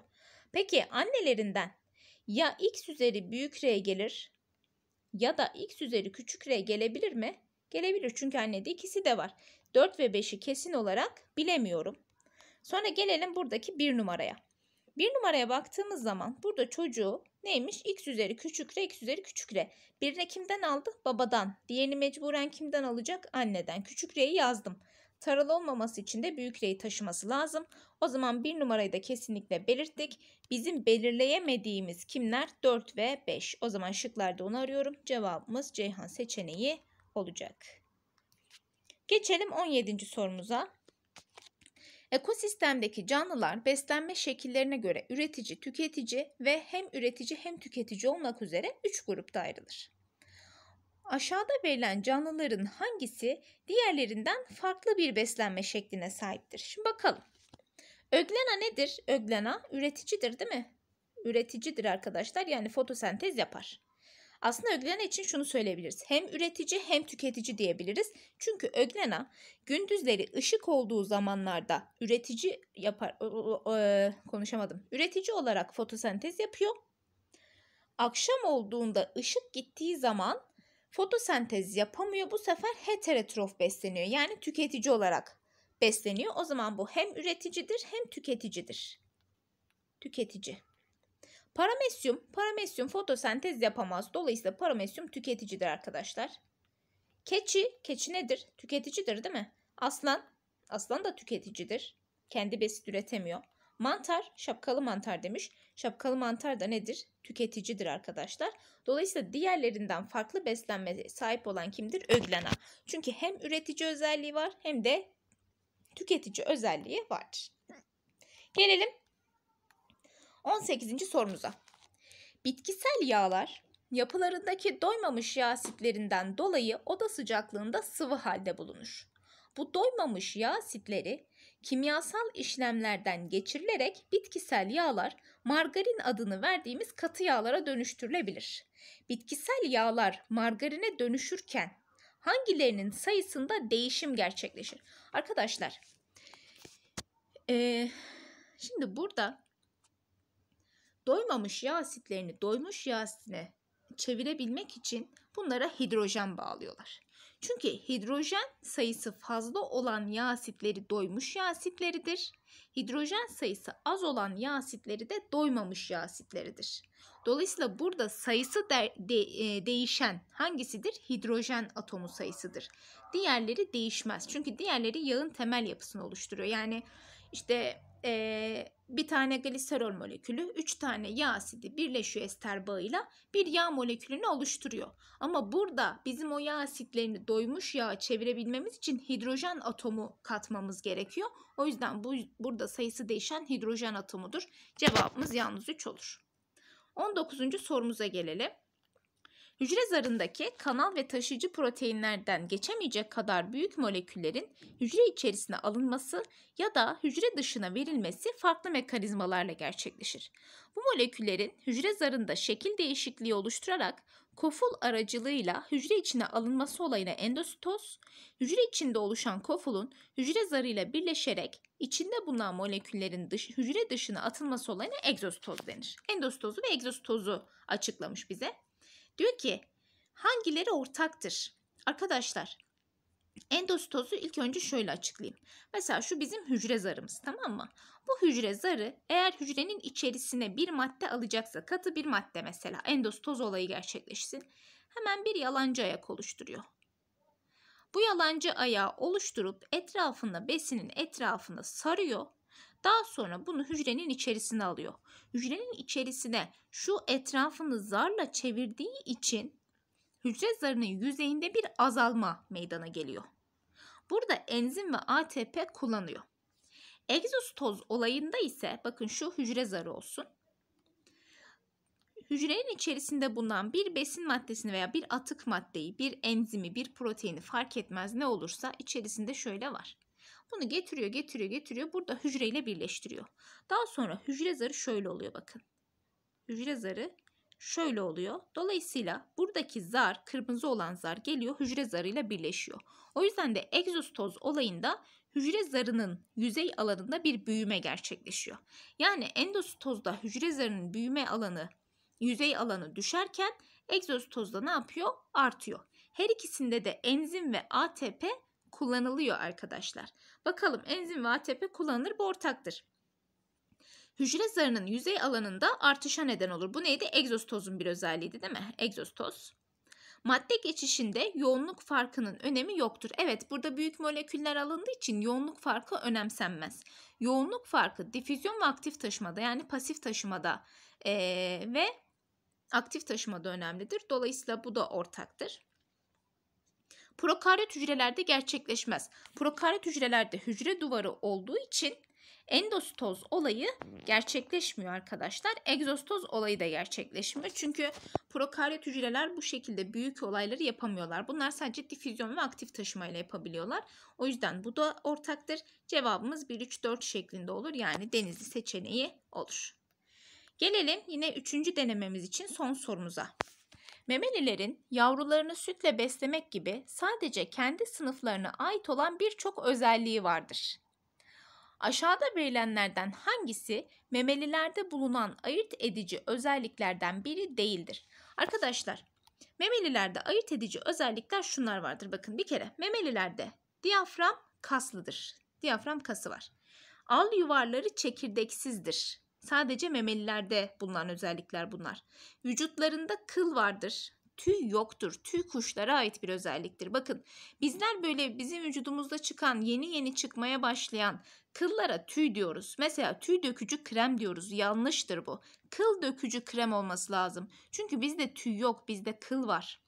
Peki annelerinden ya x üzeri büyük r gelir ya da x üzeri küçük r gelebilir mi? Gelebilir çünkü annede ikisi de var. 4 ve 5'i kesin olarak bilemiyorum. Sonra gelelim buradaki 1 numaraya. 1 numaraya baktığımız zaman burada çocuğu neymiş? X üzeri küçük re, X üzeri küçük R. Birine kimden aldı? Babadan. Diğerini mecburen kimden alacak? Anneden. Küçük reyi yazdım. Taralı olmaması için de büyük reyi taşıması lazım. O zaman 1 numarayı da kesinlikle belirttik. Bizim belirleyemediğimiz kimler? 4 ve 5. O zaman şıklarda onu arıyorum. Cevabımız Ceyhan seçeneği olacak. Geçelim 17. sorumuza. Ekosistemdeki canlılar beslenme şekillerine göre üretici, tüketici ve hem üretici hem tüketici olmak üzere 3 grupta ayrılır. Aşağıda verilen canlıların hangisi diğerlerinden farklı bir beslenme şekline sahiptir? Şimdi bakalım. Öglena nedir? Öglena üreticidir değil mi? Üreticidir arkadaşlar yani fotosentez yapar. Aslında Öglena için şunu söyleyebiliriz. Hem üretici hem tüketici diyebiliriz. Çünkü Öglena gündüzleri ışık olduğu zamanlarda üretici yapar e, konuşamadım. Üretici olarak fotosentez yapıyor. Akşam olduğunda ışık gittiği zaman fotosentez yapamıyor. Bu sefer heterotrof besleniyor. Yani tüketici olarak besleniyor. O zaman bu hem üreticidir hem tüketicidir. Tüketici. Paramesyum, paramesyum fotosentez yapamaz. Dolayısıyla paramesyum tüketicidir arkadaşlar. Keçi, keçi nedir? Tüketicidir değil mi? Aslan, aslan da tüketicidir. Kendi besit üretemiyor. Mantar, şapkalı mantar demiş. Şapkalı mantar da nedir? Tüketicidir arkadaşlar. Dolayısıyla diğerlerinden farklı beslenme sahip olan kimdir? Öglena. Çünkü hem üretici özelliği var hem de tüketici özelliği var. Gelelim 18. sorumuza. Bitkisel yağlar yapılarındaki doymamış yağ asitlerinden dolayı oda sıcaklığında sıvı halde bulunur. Bu doymamış yağ asitleri kimyasal işlemlerden geçirilerek bitkisel yağlar margarin adını verdiğimiz katı yağlara dönüştürülebilir. Bitkisel yağlar margarine dönüşürken hangilerinin sayısında değişim gerçekleşir? Arkadaşlar, ee, şimdi burada doymamış yağ asitlerini doymuş yağ asitine çevirebilmek için bunlara hidrojen bağlıyorlar. Çünkü hidrojen sayısı fazla olan yağ asitleri doymuş yağ asitleridir. Hidrojen sayısı az olan yağ asitleri de doymamış yağ asitleridir. Dolayısıyla burada sayısı de, de, e, değişen hangisidir? Hidrojen atomu sayısıdır. Diğerleri değişmez. Çünkü diğerleri yağın temel yapısını oluşturuyor. Yani işte e, bir tane gliserol molekülü, üç tane yağ asidi birleşiyor ester bağıyla bir yağ molekülünü oluşturuyor. Ama burada bizim o yağ asitlerini doymuş yağa çevirebilmemiz için hidrojen atomu katmamız gerekiyor. O yüzden bu burada sayısı değişen hidrojen atomudur. Cevabımız yalnız 3 olur. 19. sorumuza gelelim. Hücre zarındaki kanal ve taşıyıcı proteinlerden geçemeyecek kadar büyük moleküllerin hücre içerisine alınması ya da hücre dışına verilmesi farklı mekanizmalarla gerçekleşir. Bu moleküllerin hücre zarında şekil değişikliği oluşturarak koful aracılığıyla hücre içine alınması olayına endositoz, hücre içinde oluşan kofulun hücre zarıyla birleşerek içinde bulunan moleküllerin dış, hücre dışına atılması olayına egzositoz denir. Endositozu ve egzositozu açıklamış bize. Diyor ki hangileri ortaktır? Arkadaşlar endostozu ilk önce şöyle açıklayayım. Mesela şu bizim hücre zarımız tamam mı? Bu hücre zarı eğer hücrenin içerisine bir madde alacaksa katı bir madde mesela endostoz olayı gerçekleşsin. Hemen bir yalancı ayak oluşturuyor. Bu yalancı ayağı oluşturup etrafında besinin etrafını sarıyor daha sonra bunu hücrenin içerisine alıyor. Hücrenin içerisine şu etrafını zarla çevirdiği için hücre zarının yüzeyinde bir azalma meydana geliyor. Burada enzim ve ATP kullanıyor. Egzostoz olayında ise bakın şu hücre zarı olsun. Hücrenin içerisinde bulunan bir besin maddesini veya bir atık maddeyi, bir enzimi, bir proteini fark etmez ne olursa içerisinde şöyle var. Bunu getiriyor, getiriyor, getiriyor. Burada hücreyle birleştiriyor. Daha sonra hücre zarı şöyle oluyor bakın. Hücre zarı şöyle oluyor. Dolayısıyla buradaki zar, kırmızı olan zar geliyor hücre zarıyla birleşiyor. O yüzden de egzostoz olayında hücre zarının yüzey alanında bir büyüme gerçekleşiyor. Yani endostozda hücre zarının büyüme alanı, yüzey alanı düşerken egzostozda ne yapıyor? Artıyor. Her ikisinde de enzim ve ATP kullanılıyor arkadaşlar. Bakalım enzim ve ATP kullanılır bu ortaktır. Hücre zarının yüzey alanında artışa neden olur. Bu neydi? Egzostozun bir özelliğiydi değil mi? Egzostoz. Madde geçişinde yoğunluk farkının önemi yoktur. Evet burada büyük moleküller alındığı için yoğunluk farkı önemsenmez. Yoğunluk farkı difüzyon ve aktif taşımada yani pasif taşımada ee, ve aktif taşımada önemlidir. Dolayısıyla bu da ortaktır. Prokaryot hücrelerde gerçekleşmez. Prokaryot hücrelerde hücre duvarı olduğu için endostoz olayı gerçekleşmiyor arkadaşlar. Egzostoz olayı da gerçekleşmiyor. Çünkü prokaryot hücreler bu şekilde büyük olayları yapamıyorlar. Bunlar sadece difüzyon ve aktif taşımayla yapabiliyorlar. O yüzden bu da ortaktır. Cevabımız 1-3-4 şeklinde olur. Yani denizli seçeneği olur. Gelelim yine üçüncü denememiz için son sorumuza. Memelilerin yavrularını sütle beslemek gibi sadece kendi sınıflarına ait olan birçok özelliği vardır. Aşağıda verilenlerden hangisi memelilerde bulunan ayırt edici özelliklerden biri değildir? Arkadaşlar, memelilerde ayırt edici özellikler şunlar vardır. Bakın bir kere memelilerde diyafram kaslıdır. Diyafram kası var. Al yuvarları çekirdeksizdir. Sadece memelilerde bulunan özellikler bunlar. Vücutlarında kıl vardır. Tüy yoktur. Tüy kuşlara ait bir özelliktir. Bakın bizler böyle bizim vücudumuzda çıkan yeni yeni çıkmaya başlayan kıllara tüy diyoruz. Mesela tüy dökücü krem diyoruz. Yanlıştır bu. Kıl dökücü krem olması lazım. Çünkü bizde tüy yok bizde kıl var.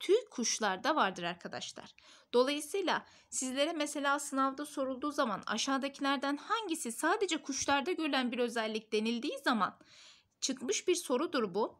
Tüy kuşlarda vardır arkadaşlar. Dolayısıyla sizlere mesela sınavda sorulduğu zaman aşağıdakilerden hangisi sadece kuşlarda görülen bir özellik denildiği zaman çıkmış bir sorudur bu.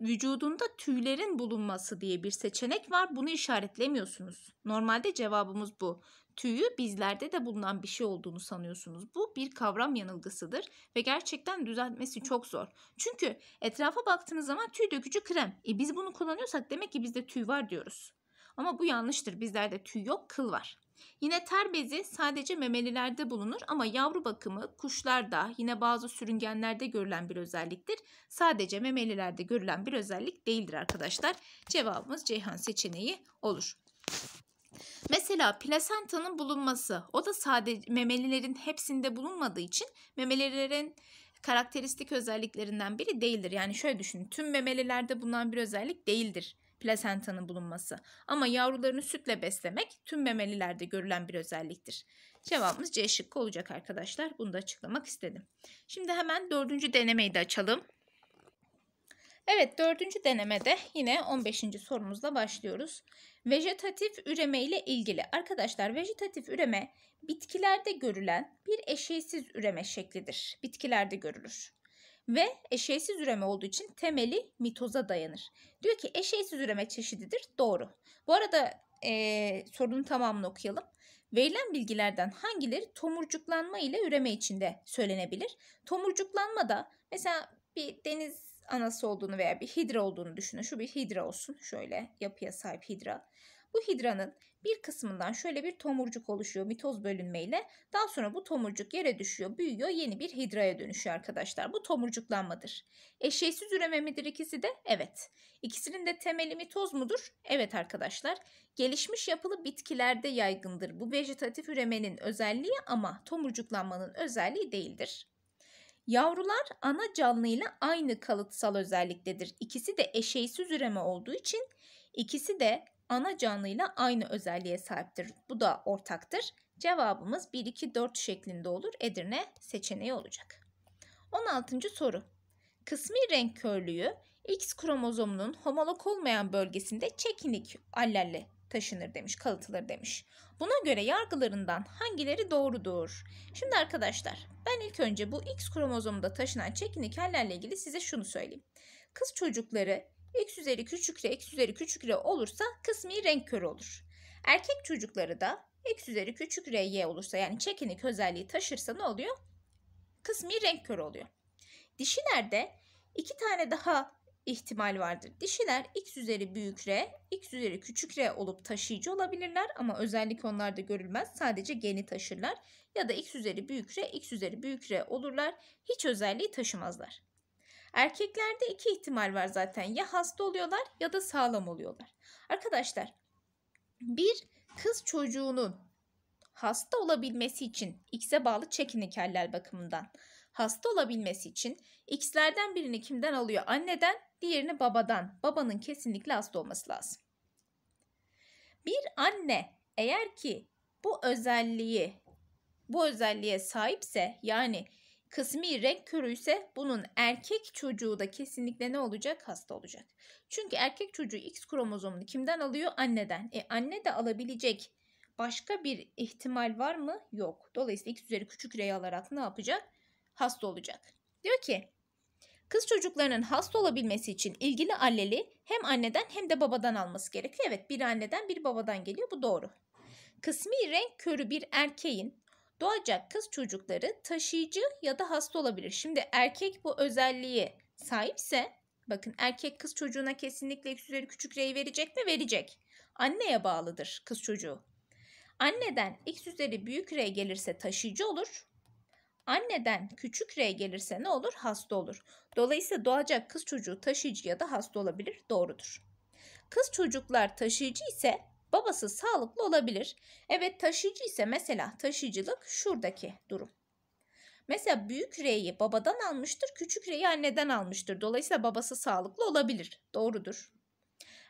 Vücudunda tüylerin bulunması diye bir seçenek var. Bunu işaretlemiyorsunuz. Normalde cevabımız bu. Tüyü bizlerde de bulunan bir şey olduğunu sanıyorsunuz. Bu bir kavram yanılgısıdır ve gerçekten düzeltmesi çok zor. Çünkü etrafa baktığınız zaman tüy dökücü krem. E biz bunu kullanıyorsak demek ki bizde tüy var diyoruz. Ama bu yanlıştır. Bizlerde tüy yok, kıl var. Yine ter bezi sadece memelilerde bulunur ama yavru bakımı kuşlarda yine bazı sürüngenlerde görülen bir özelliktir. Sadece memelilerde görülen bir özellik değildir arkadaşlar. Cevabımız Ceyhan seçeneği olur. Mesela plasentanın bulunması o da sadece memelilerin hepsinde bulunmadığı için memelilerin karakteristik özelliklerinden biri değildir. Yani şöyle düşünün tüm memelilerde bulunan bir özellik değildir plasentanın bulunması. Ama yavrularını sütle beslemek tüm memelilerde görülen bir özelliktir. Cevabımız C şıkkı olacak arkadaşlar. Bunu da açıklamak istedim. Şimdi hemen dördüncü denemeyi de açalım. Evet dördüncü denemede yine 15. sorumuzla başlıyoruz. Vejetatif üreme ile ilgili. Arkadaşlar vejetatif üreme bitkilerde görülen bir eşeğsiz üreme şeklidir. Bitkilerde görülür ve eşeğsiz üreme olduğu için temeli mitoza dayanır. Diyor ki eşeğsiz üreme çeşididir. Doğru. Bu arada e, sorunun tamamını okuyalım. Verilen bilgilerden hangileri tomurcuklanma ile üreme içinde söylenebilir? Tomurcuklanma da mesela bir deniz anası olduğunu veya bir hidra olduğunu düşünün. Şu bir hidra olsun. Şöyle yapıya sahip hidra. Bu hidranın bir kısmından şöyle bir tomurcuk oluşuyor mitoz bölünmeyle. Daha sonra bu tomurcuk yere düşüyor, büyüyor, yeni bir hidraya dönüşüyor arkadaşlar. Bu tomurcuklanmadır. Eşeysiz üreme midir ikisi de? Evet. İkisinin de temeli mitoz mudur? Evet arkadaşlar. Gelişmiş yapılı bitkilerde yaygındır. Bu vejetatif üremenin özelliği ama tomurcuklanmanın özelliği değildir. Yavrular ana canlıyla aynı kalıtsal özelliktedir. İkisi de eşeysiz üreme olduğu için ikisi de ana canlıyla aynı özelliğe sahiptir. Bu da ortaktır. Cevabımız 1 2 4 şeklinde olur. Edirne seçeneği olacak. 16. soru. Kısmi renk körlüğü X kromozomunun homolog olmayan bölgesinde çekinik allelle taşınır demiş, kalıtılır demiş. Buna göre yargılarından hangileri doğrudur? Şimdi arkadaşlar ben ilk önce bu X kromozomunda taşınan çekinik hallerle ilgili size şunu söyleyeyim. Kız çocukları x üzeri küçük küçükle x üzeri küçük küçükle olursa kısmi renk körü olur. Erkek çocukları da x üzeri küçük r y olursa yani çekinik özelliği taşırsa ne oluyor? Kısmi renk körü oluyor. Dişilerde iki tane daha ihtimal vardır. Dişiler x üzeri büyük r, x üzeri küçük r olup taşıyıcı olabilirler ama özellik onlarda görülmez. Sadece geni taşırlar ya da x üzeri büyük r, x üzeri büyük r olurlar. Hiç özelliği taşımazlar. Erkeklerde iki ihtimal var zaten. Ya hasta oluyorlar ya da sağlam oluyorlar. Arkadaşlar bir kız çocuğunun hasta olabilmesi için X'e bağlı çekin bakımından. Hasta olabilmesi için X'lerden birini kimden alıyor? Anneden, diğerini babadan. Babanın kesinlikle hasta olması lazım. Bir anne eğer ki bu özelliği bu özelliğe sahipse yani Kısmi renk körü ise bunun erkek çocuğu da kesinlikle ne olacak? Hasta olacak. Çünkü erkek çocuğu X kromozomunu kimden alıyor? Anneden. E anne de alabilecek başka bir ihtimal var mı? Yok. Dolayısıyla X üzeri küçük r'yi alarak ne yapacak? Hasta olacak. Diyor ki Kız çocuklarının hasta olabilmesi için ilgili alleli hem anneden hem de babadan alması gerekiyor. Evet bir anneden bir babadan geliyor bu doğru. Kısmi renk körü bir erkeğin doğacak kız çocukları taşıyıcı ya da hasta olabilir. Şimdi erkek bu özelliğe sahipse bakın erkek kız çocuğuna kesinlikle x üzeri küçük r'yi verecek mi? Verecek. Anneye bağlıdır kız çocuğu. Anneden x üzeri büyük r gelirse taşıyıcı olur. Anneden küçük r gelirse ne olur? Hasta olur. Dolayısıyla doğacak kız çocuğu taşıyıcı ya da hasta olabilir. Doğrudur. Kız çocuklar taşıyıcı ise babası sağlıklı olabilir. Evet taşıyıcı ise mesela taşıyıcılık şuradaki durum. Mesela büyük R'yi babadan almıştır, küçük R'yi anneden almıştır. Dolayısıyla babası sağlıklı olabilir. Doğrudur.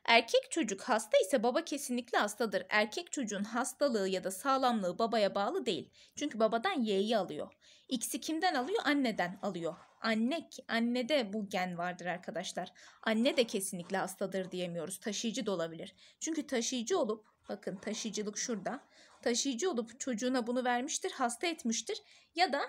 Erkek çocuk hasta ise baba kesinlikle hastadır. Erkek çocuğun hastalığı ya da sağlamlığı babaya bağlı değil. Çünkü babadan Y'yi alıyor. X'i kimden alıyor? Anneden alıyor anne annede bu gen vardır arkadaşlar. Anne de kesinlikle hastadır diyemiyoruz. Taşıyıcı da olabilir. Çünkü taşıyıcı olup bakın taşıyıcılık şurada. Taşıyıcı olup çocuğuna bunu vermiştir, hasta etmiştir ya da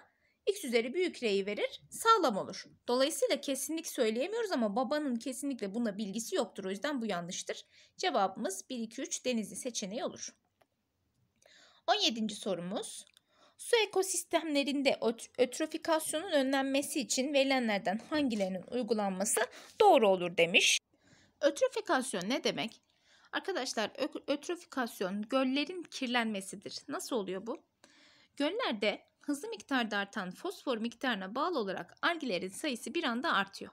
x üzeri büyük r'yi verir, sağlam olur. Dolayısıyla kesinlik söyleyemiyoruz ama babanın kesinlikle buna bilgisi yoktur. O yüzden bu yanlıştır. Cevabımız 1 2 3 Denizli seçeneği olur. 17. sorumuz Su ekosistemlerinde ötrofikasyonun önlenmesi için verilenlerden hangilerinin uygulanması doğru olur demiş. Ötrofikasyon ne demek? Arkadaşlar ötrofikasyon göllerin kirlenmesidir. Nasıl oluyor bu? Göllerde hızlı miktarda artan fosfor miktarına bağlı olarak algilerin sayısı bir anda artıyor.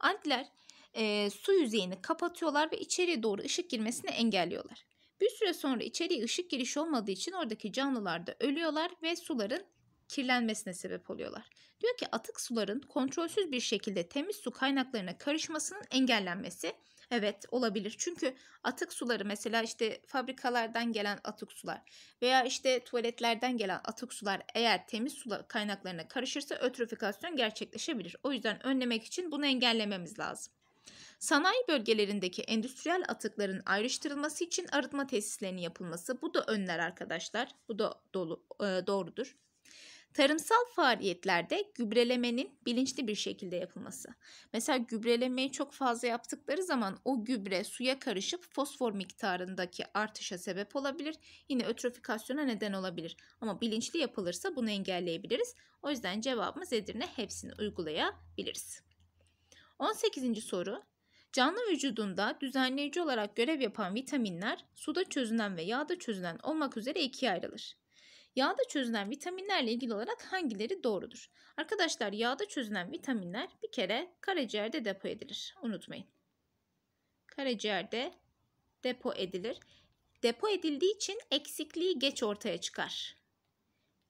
Algiler e, su yüzeyini kapatıyorlar ve içeriye doğru ışık girmesini engelliyorlar. Bir süre sonra içeriye ışık giriş olmadığı için oradaki canlılar da ölüyorlar ve suların kirlenmesine sebep oluyorlar. Diyor ki atık suların kontrolsüz bir şekilde temiz su kaynaklarına karışmasının engellenmesi evet olabilir. Çünkü atık suları mesela işte fabrikalardan gelen atık sular veya işte tuvaletlerden gelen atık sular eğer temiz su kaynaklarına karışırsa ötrofikasyon gerçekleşebilir. O yüzden önlemek için bunu engellememiz lazım. Sanayi bölgelerindeki endüstriyel atıkların ayrıştırılması için arıtma tesislerinin yapılması bu da önler arkadaşlar. Bu da dolu, e, doğrudur. Tarımsal faaliyetlerde gübrelemenin bilinçli bir şekilde yapılması. Mesela gübrelemeyi çok fazla yaptıkları zaman o gübre suya karışıp fosfor miktarındaki artışa sebep olabilir. Yine ötrofikasyona neden olabilir. Ama bilinçli yapılırsa bunu engelleyebiliriz. O yüzden cevabımız Edirne hepsini uygulayabiliriz. 18. soru. Canlı vücudunda düzenleyici olarak görev yapan vitaminler suda çözünen ve yağda çözünen olmak üzere ikiye ayrılır. Yağda çözünen vitaminlerle ilgili olarak hangileri doğrudur? Arkadaşlar yağda çözünen vitaminler bir kere karaciğerde depo edilir. Unutmayın. Karaciğerde depo edilir. Depo edildiği için eksikliği geç ortaya çıkar.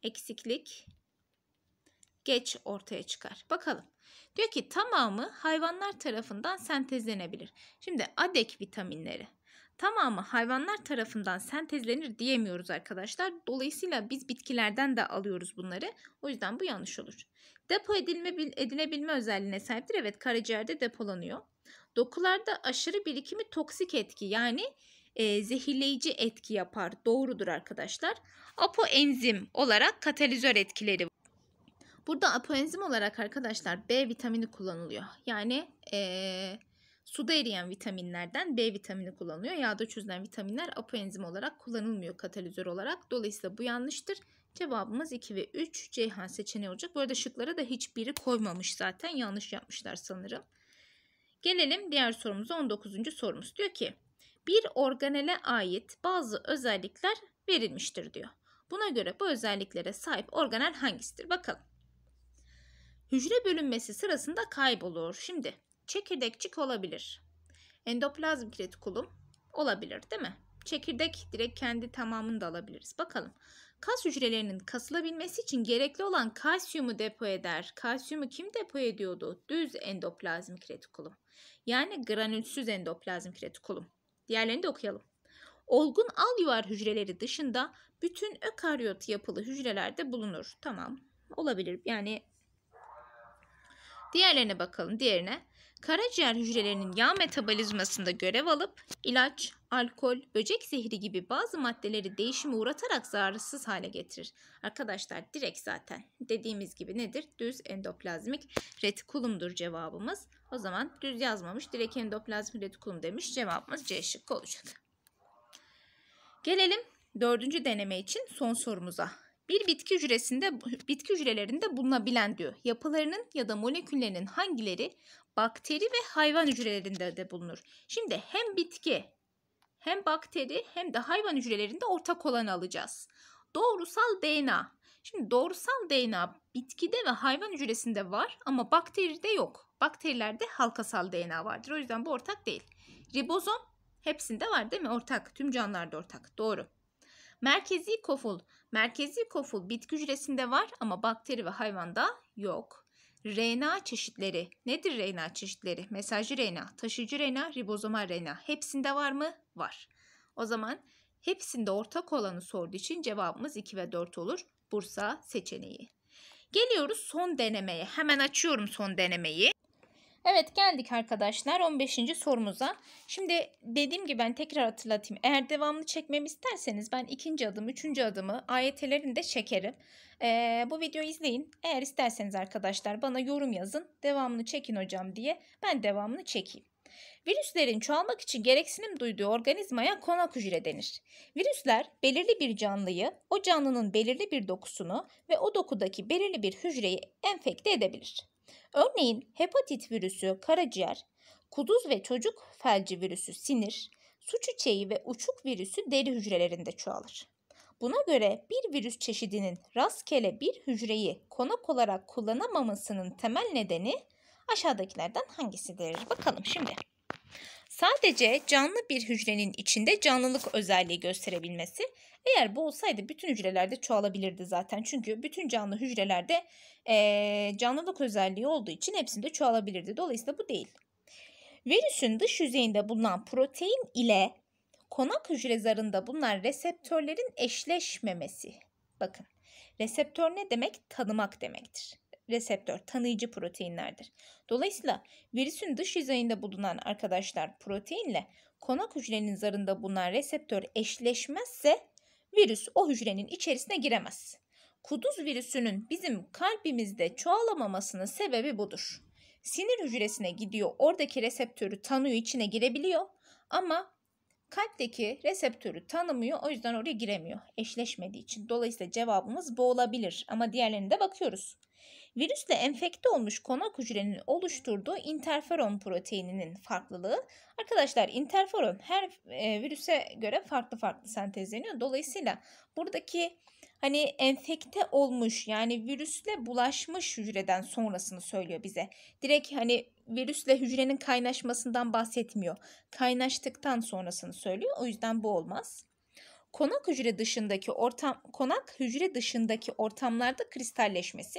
Eksiklik geç ortaya çıkar. Bakalım. Diyor ki tamamı hayvanlar tarafından sentezlenebilir. Şimdi adek vitaminleri tamamı hayvanlar tarafından sentezlenir diyemiyoruz arkadaşlar. Dolayısıyla biz bitkilerden de alıyoruz bunları. O yüzden bu yanlış olur. Depo edilme, edinebilme özelliğine sahiptir. Evet karaciğerde depolanıyor. Dokularda aşırı birikimi toksik etki yani e, zehirleyici etki yapar. Doğrudur arkadaşlar. Apoenzim olarak katalizör etkileri Burada apoenzim olarak arkadaşlar B vitamini kullanılıyor. Yani ee, suda eriyen vitaminlerden B vitamini kullanılıyor. Yağda çözülen vitaminler apoenzim olarak kullanılmıyor katalizör olarak. Dolayısıyla bu yanlıştır. Cevabımız 2 ve 3 Ceyhan seçeneği olacak. Bu arada şıklara da hiçbiri koymamış zaten. Yanlış yapmışlar sanırım. Gelelim diğer sorumuza 19. sorumuz. Diyor ki bir organele ait bazı özellikler verilmiştir diyor. Buna göre bu özelliklere sahip organel hangisidir? Bakalım hücre bölünmesi sırasında kaybolur. Şimdi çekirdekçik olabilir. Endoplazmik retikulum olabilir değil mi? Çekirdek direkt kendi tamamını da alabiliriz. Bakalım. Kas hücrelerinin kasılabilmesi için gerekli olan kalsiyumu depo eder. Kalsiyumu kim depo ediyordu? Düz endoplazmik retikulum. Yani granülsüz endoplazmik retikulum. Diğerlerini de okuyalım. Olgun al yuvar hücreleri dışında bütün ökaryot yapılı hücrelerde bulunur. Tamam olabilir. Yani Diğerlerine bakalım. Diğerine karaciğer hücrelerinin yağ metabolizmasında görev alıp ilaç, alkol, böcek zehri gibi bazı maddeleri değişime uğratarak zararsız hale getirir. Arkadaşlar direkt zaten dediğimiz gibi nedir? Düz endoplazmik retikulumdur cevabımız. O zaman düz yazmamış direkt endoplazmik retikulum demiş cevabımız C şıkkı olacak. Gelelim dördüncü deneme için son sorumuza. Bir bitki hücresinde bitki hücrelerinde bulunabilen diyor. Yapılarının ya da moleküllerinin hangileri bakteri ve hayvan hücrelerinde de bulunur. Şimdi hem bitki hem bakteri hem de hayvan hücrelerinde ortak olanı alacağız. Doğrusal DNA. Şimdi doğrusal DNA bitkide ve hayvan hücresinde var ama bakteride yok. Bakterilerde halkasal DNA vardır. O yüzden bu ortak değil. Ribozom hepsinde var değil mi? Ortak. Tüm canlılarda ortak. Doğru. Merkezi koful. Merkezi koful bitki hücresinde var ama bakteri ve hayvanda yok. RNA çeşitleri. Nedir RNA çeşitleri? Mesajcı RNA, taşıyıcı RNA, ribozomal RNA. Hepsinde var mı? Var. O zaman hepsinde ortak olanı sorduğu için cevabımız 2 ve 4 olur. Bursa seçeneği. Geliyoruz son denemeye. Hemen açıyorum son denemeyi. Evet geldik arkadaşlar 15. sorumuza. Şimdi dediğim gibi ben tekrar hatırlatayım. Eğer devamlı çekmemi isterseniz ben ikinci adım, üçüncü adımı AYT'lerini de çekerim. Ee, bu videoyu izleyin. Eğer isterseniz arkadaşlar bana yorum yazın. Devamını çekin hocam diye. Ben devamını çekeyim. Virüslerin çoğalmak için gereksinim duyduğu organizmaya konak hücre denir. Virüsler belirli bir canlıyı, o canlının belirli bir dokusunu ve o dokudaki belirli bir hücreyi enfekte edebilir. Örneğin hepatit virüsü karaciğer, kuduz ve çocuk felci virüsü sinir, su çiçeği ve uçuk virüsü deri hücrelerinde çoğalır. Buna göre bir virüs çeşidinin rastgele bir hücreyi konak olarak kullanamamasının temel nedeni aşağıdakilerden hangisidir? Bakalım şimdi. Sadece canlı bir hücrenin içinde canlılık özelliği gösterebilmesi. Eğer bu olsaydı bütün hücrelerde çoğalabilirdi zaten. Çünkü bütün canlı hücrelerde e, canlılık özelliği olduğu için hepsinde çoğalabilirdi. Dolayısıyla bu değil. Virüsün dış yüzeyinde bulunan protein ile konak hücre zarında bulunan reseptörlerin eşleşmemesi. Bakın reseptör ne demek? Tanımak demektir reseptör, tanıyıcı proteinlerdir. Dolayısıyla virüsün dış yüzeyinde bulunan arkadaşlar proteinle konak hücrenin zarında bulunan reseptör eşleşmezse virüs o hücrenin içerisine giremez. Kuduz virüsünün bizim kalbimizde çoğalamamasının sebebi budur. Sinir hücresine gidiyor, oradaki reseptörü tanıyor, içine girebiliyor ama kalpteki reseptörü tanımıyor o yüzden oraya giremiyor eşleşmediği için. Dolayısıyla cevabımız bu olabilir ama diğerlerine de bakıyoruz. Virüsle enfekte olmuş konak hücrenin oluşturduğu interferon proteininin farklılığı. Arkadaşlar interferon her e, virüse göre farklı farklı sentezleniyor. Dolayısıyla buradaki hani enfekte olmuş yani virüsle bulaşmış hücreden sonrasını söylüyor bize. Direkt hani virüsle hücrenin kaynaşmasından bahsetmiyor. Kaynaştıktan sonrasını söylüyor. O yüzden bu olmaz konak hücre dışındaki ortam konak hücre dışındaki ortamlarda kristalleşmesi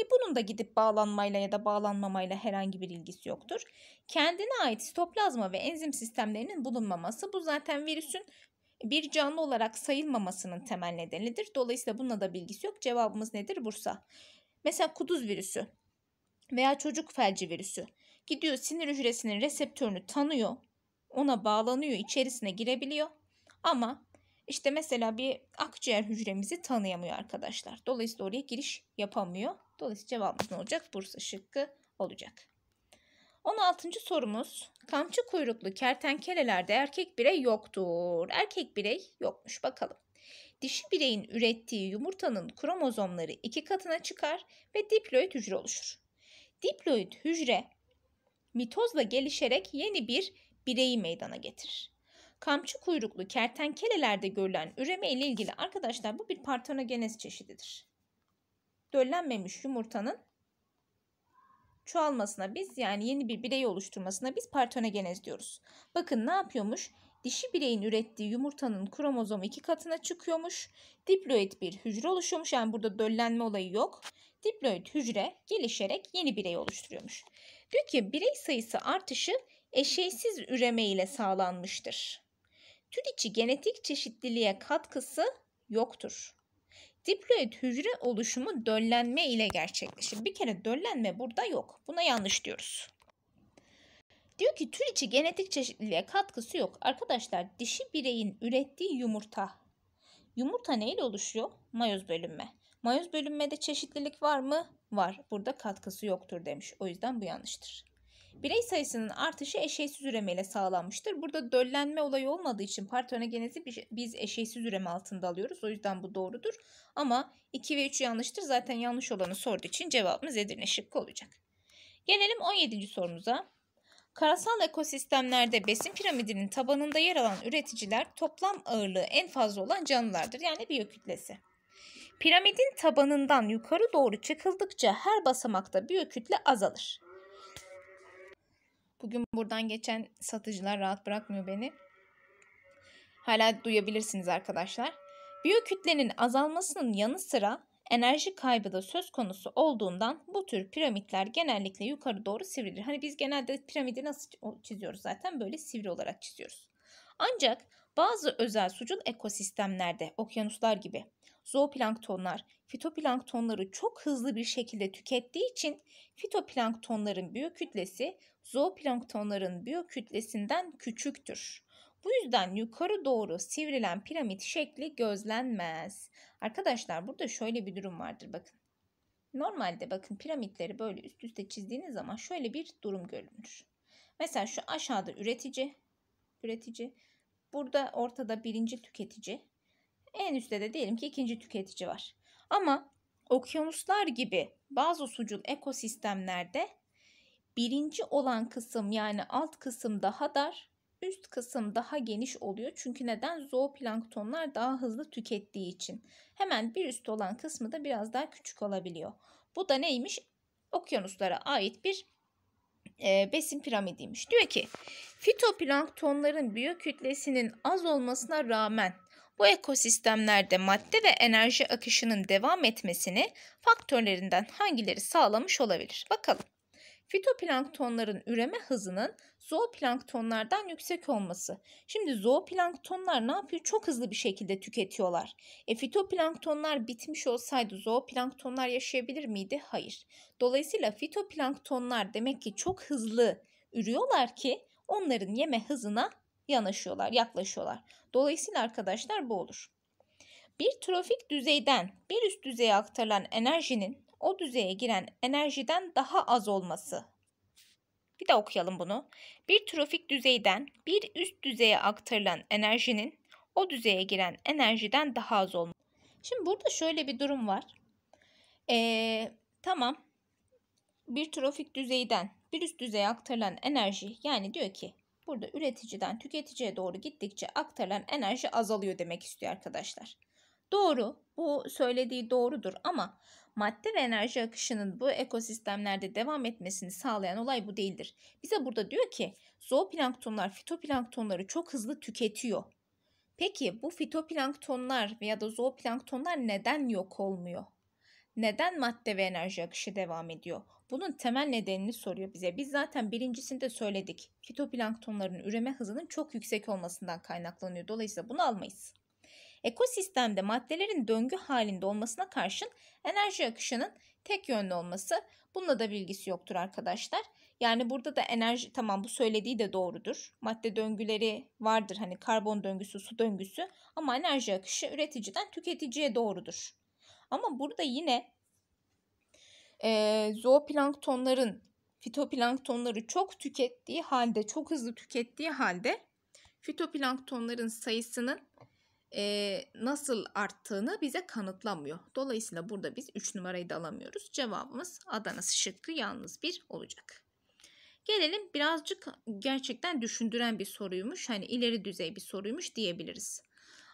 e bunun da gidip bağlanmayla ya da bağlanmamayla herhangi bir ilgisi yoktur. Kendine ait sitoplazma ve enzim sistemlerinin bulunmaması bu zaten virüsün bir canlı olarak sayılmamasının temel nedenidir. Dolayısıyla bununla da bilgisi yok. Cevabımız nedir? Bursa. Mesela kuduz virüsü veya çocuk felci virüsü gidiyor sinir hücresinin reseptörünü tanıyor, ona bağlanıyor, içerisine girebiliyor ama işte mesela bir akciğer hücremizi tanıyamıyor arkadaşlar. Dolayısıyla oraya giriş yapamıyor. Dolayısıyla cevabımız ne olacak? Bursa şıkkı olacak. 16. sorumuz. Kamçı kuyruklu kertenkelelerde erkek birey yoktur. Erkek birey yokmuş bakalım. Dişi bireyin ürettiği yumurtanın kromozomları iki katına çıkar ve diploid hücre oluşur. Diploid hücre mitozla gelişerek yeni bir bireyi meydana getirir. Kamçı kuyruklu kertenkelelerde görülen üreme ile ilgili arkadaşlar bu bir partenogenez çeşididir. Döllenmemiş yumurtanın çoğalmasına biz yani yeni bir birey oluşturmasına biz partenogenez diyoruz. Bakın ne yapıyormuş? Dişi bireyin ürettiği yumurtanın kromozomu iki katına çıkıyormuş. Diploid bir hücre oluşuyormuş. Yani burada döllenme olayı yok. Diploid hücre gelişerek yeni birey oluşturuyormuş. Diyor ki birey sayısı artışı eşeysiz üreme ile sağlanmıştır tür içi genetik çeşitliliğe katkısı yoktur. Diploid hücre oluşumu döllenme ile gerçekleşir. Bir kere döllenme burada yok. Buna yanlış diyoruz. Diyor ki tür içi genetik çeşitliliğe katkısı yok. Arkadaşlar dişi bireyin ürettiği yumurta. Yumurta neyle oluşuyor? Mayoz bölünme. Mayoz bölünmede çeşitlilik var mı? Var. Burada katkısı yoktur demiş. O yüzden bu yanlıştır. Birey sayısının artışı eşeğsiz üreme ile sağlanmıştır. Burada döllenme olayı olmadığı için partonogenezi şey, biz eşeğsiz üreme altında alıyoruz. O yüzden bu doğrudur. Ama 2 ve 3 yanlıştır. Zaten yanlış olanı sorduğu için cevabımız Edirne şıkkı olacak. Gelelim 17. sorumuza. Karasal ekosistemlerde besin piramidinin tabanında yer alan üreticiler toplam ağırlığı en fazla olan canlılardır. Yani biyokütlesi. Piramidin tabanından yukarı doğru çıkıldıkça her basamakta biyokütle azalır. Bugün buradan geçen satıcılar rahat bırakmıyor beni. Hala duyabilirsiniz arkadaşlar. kütlenin azalmasının yanı sıra enerji kaybı da söz konusu olduğundan bu tür piramitler genellikle yukarı doğru sivrilir. Hani biz genelde piramidi nasıl çiziyoruz zaten böyle sivri olarak çiziyoruz. Ancak bazı özel sucul ekosistemlerde okyanuslar gibi zooplanktonlar fitoplanktonları çok hızlı bir şekilde tükettiği için fitoplanktonların biyokütlesi zooplanktonların biyokütlesinden küçüktür. Bu yüzden yukarı doğru sivrilen piramit şekli gözlenmez. Arkadaşlar burada şöyle bir durum vardır bakın. Normalde bakın piramitleri böyle üst üste çizdiğiniz zaman şöyle bir durum görünür. Mesela şu aşağıda üretici, üretici, burada ortada birinci tüketici, en üstte de diyelim ki ikinci tüketici var. Ama okyanuslar gibi bazı sucul ekosistemlerde birinci olan kısım yani alt kısım daha dar, üst kısım daha geniş oluyor. Çünkü neden? Zooplanktonlar daha hızlı tükettiği için. Hemen bir üst olan kısmı da biraz daha küçük olabiliyor. Bu da neymiş? Okyanuslara ait bir e, besin piramidiymiş. Diyor ki fitoplanktonların biyokütlesinin az olmasına rağmen bu ekosistemlerde madde ve enerji akışının devam etmesini faktörlerinden hangileri sağlamış olabilir? Bakalım. Fitoplanktonların üreme hızının zooplanktonlardan yüksek olması. Şimdi zooplanktonlar ne yapıyor? Çok hızlı bir şekilde tüketiyorlar. E fitoplanktonlar bitmiş olsaydı zooplanktonlar yaşayabilir miydi? Hayır. Dolayısıyla fitoplanktonlar demek ki çok hızlı ürüyorlar ki onların yeme hızına yanaşıyorlar, yaklaşıyorlar. Dolayısıyla arkadaşlar bu olur. Bir trofik düzeyden bir üst düzeye aktarılan enerjinin o düzeye giren enerjiden daha az olması. Bir de okuyalım bunu. Bir trofik düzeyden bir üst düzeye aktarılan enerjinin o düzeye giren enerjiden daha az olması. Şimdi burada şöyle bir durum var. Ee, tamam. Bir trofik düzeyden bir üst düzeye aktarılan enerji yani diyor ki Burada üreticiden tüketiciye doğru gittikçe aktarılan enerji azalıyor demek istiyor arkadaşlar. Doğru, bu söylediği doğrudur ama madde ve enerji akışının bu ekosistemlerde devam etmesini sağlayan olay bu değildir. Bize burada diyor ki zooplanktonlar fitoplanktonları çok hızlı tüketiyor. Peki bu fitoplanktonlar veya da zooplanktonlar neden yok olmuyor? Neden madde ve enerji akışı devam ediyor? Bunun temel nedenini soruyor bize. Biz zaten birincisinde söyledik. Fitoplanktonların üreme hızının çok yüksek olmasından kaynaklanıyor. Dolayısıyla bunu almayız. Ekosistemde maddelerin döngü halinde olmasına karşın enerji akışının tek yönlü olması bununla da bilgisi yoktur arkadaşlar. Yani burada da enerji tamam bu söylediği de doğrudur. Madde döngüleri vardır hani karbon döngüsü, su döngüsü ama enerji akışı üreticiden tüketiciye doğrudur. Ama burada yine e, zooplanktonların fitoplanktonları çok tükettiği halde, çok hızlı tükettiği halde fitoplanktonların sayısının e, nasıl arttığını bize kanıtlamıyor. Dolayısıyla burada biz 3 numarayı da alamıyoruz. Cevabımız Adana şıkkı yalnız bir olacak. Gelelim birazcık gerçekten düşündüren bir soruymuş. Hani ileri düzey bir soruymuş diyebiliriz.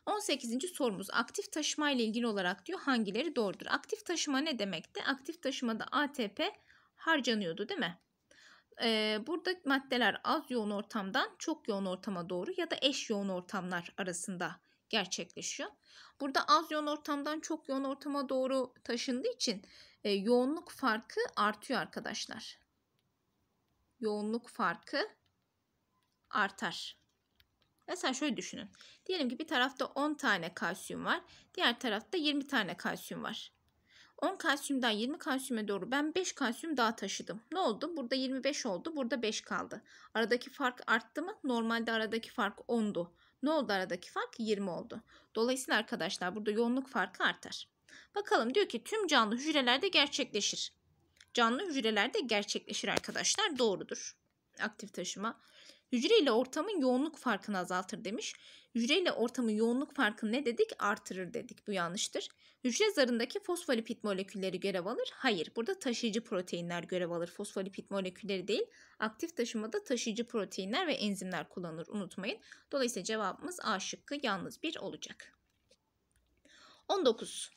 18. sorumuz aktif taşıma ile ilgili olarak diyor hangileri doğrudur? Aktif taşıma ne demekti? Aktif taşımada ATP harcanıyordu değil mi? Ee, burada maddeler az yoğun ortamdan çok yoğun ortama doğru ya da eş yoğun ortamlar arasında gerçekleşiyor. Burada az yoğun ortamdan çok yoğun ortama doğru taşındığı için e, yoğunluk farkı artıyor arkadaşlar. Yoğunluk farkı artar. Mesela şöyle düşünün. Diyelim ki bir tarafta 10 tane kalsiyum var. Diğer tarafta 20 tane kalsiyum var. 10 kalsiyumdan 20 kalsiyuma doğru ben 5 kalsiyum daha taşıdım. Ne oldu? Burada 25 oldu. Burada 5 kaldı. Aradaki fark arttı mı? Normalde aradaki fark 10'du. Ne oldu aradaki fark? 20 oldu. Dolayısıyla arkadaşlar burada yoğunluk farkı artar. Bakalım diyor ki tüm canlı hücrelerde gerçekleşir. Canlı hücrelerde gerçekleşir arkadaşlar. Doğrudur. Aktif taşıma. Hücre ile ortamın yoğunluk farkını azaltır demiş. Hücre ile ortamın yoğunluk farkını ne dedik? Artırır dedik. Bu yanlıştır. Hücre zarındaki fosfolipid molekülleri görev alır. Hayır. Burada taşıyıcı proteinler görev alır. Fosfolipid molekülleri değil. Aktif taşımada taşıyıcı proteinler ve enzimler kullanılır. Unutmayın. Dolayısıyla cevabımız A şıkkı yalnız bir olacak. 19.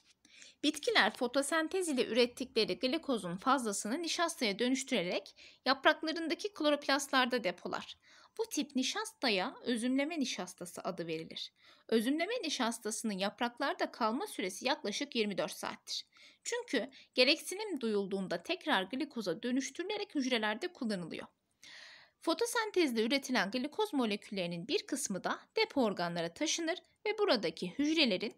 Bitkiler fotosentez ile ürettikleri glikozun fazlasını nişastaya dönüştürerek yapraklarındaki kloroplastlarda depolar. Bu tip nişastaya özümleme nişastası adı verilir. Özümleme nişastasının yapraklarda kalma süresi yaklaşık 24 saattir. Çünkü gereksinim duyulduğunda tekrar glikoza dönüştürülerek hücrelerde kullanılıyor. Fotosentezde üretilen glikoz moleküllerinin bir kısmı da depo organlara taşınır ve buradaki hücrelerin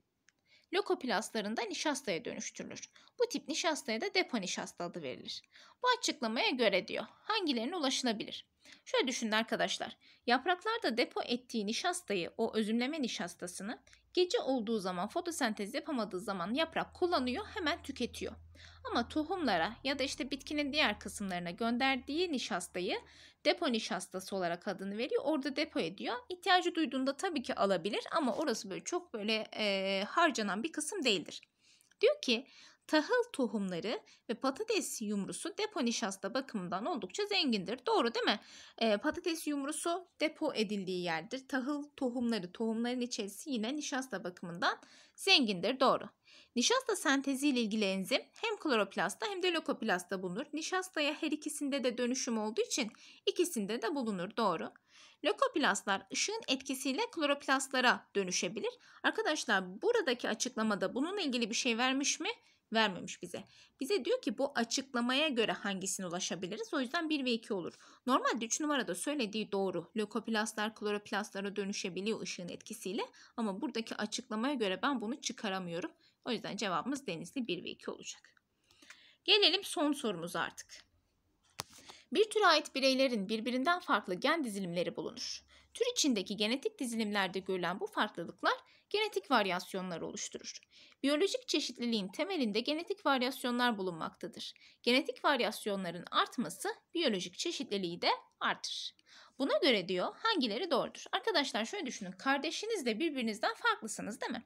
lökoplastlarında nişastaya dönüştürülür. Bu tip nişastaya da depo nişasta adı verilir. Bu açıklamaya göre diyor hangilerine ulaşılabilir? Şöyle düşünün arkadaşlar. Yapraklarda depo ettiği nişastayı, o özümleme nişastasını gece olduğu zaman fotosentez yapamadığı zaman yaprak kullanıyor, hemen tüketiyor. Ama tohumlara ya da işte bitkinin diğer kısımlarına gönderdiği nişastayı depo nişastası olarak adını veriyor. Orada depo ediyor. İhtiyacı duyduğunda tabii ki alabilir ama orası böyle çok böyle e, harcanan bir kısım değildir. Diyor ki tahıl tohumları ve patates yumrusu depo nişasta bakımından oldukça zengindir. Doğru değil mi? E, patates yumrusu depo edildiği yerdir. Tahıl tohumları, tohumların içerisi yine nişasta bakımından zengindir. Doğru. Nişasta sentezi ile ilgili enzim hem kloroplasta hem de lökoplasta bulunur. Nişastaya her ikisinde de dönüşüm olduğu için ikisinde de bulunur. Doğru. Lökoplastlar ışığın etkisiyle kloroplastlara dönüşebilir. Arkadaşlar buradaki açıklamada bununla ilgili bir şey vermiş mi? vermemiş bize. Bize diyor ki bu açıklamaya göre hangisine ulaşabiliriz? O yüzden 1 ve 2 olur. Normalde 3 numarada söylediği doğru. Lökoplastlar kloroplastlara dönüşebiliyor ışığın etkisiyle. Ama buradaki açıklamaya göre ben bunu çıkaramıyorum. O yüzden cevabımız denizli 1 ve 2 olacak. Gelelim son sorumuza artık. Bir türe ait bireylerin birbirinden farklı gen dizilimleri bulunur. Tür içindeki genetik dizilimlerde görülen bu farklılıklar genetik varyasyonlar oluşturur. Biyolojik çeşitliliğin temelinde genetik varyasyonlar bulunmaktadır. Genetik varyasyonların artması biyolojik çeşitliliği de artır. Buna göre diyor hangileri doğrudur? Arkadaşlar şöyle düşünün. Kardeşiniz de birbirinizden farklısınız değil mi?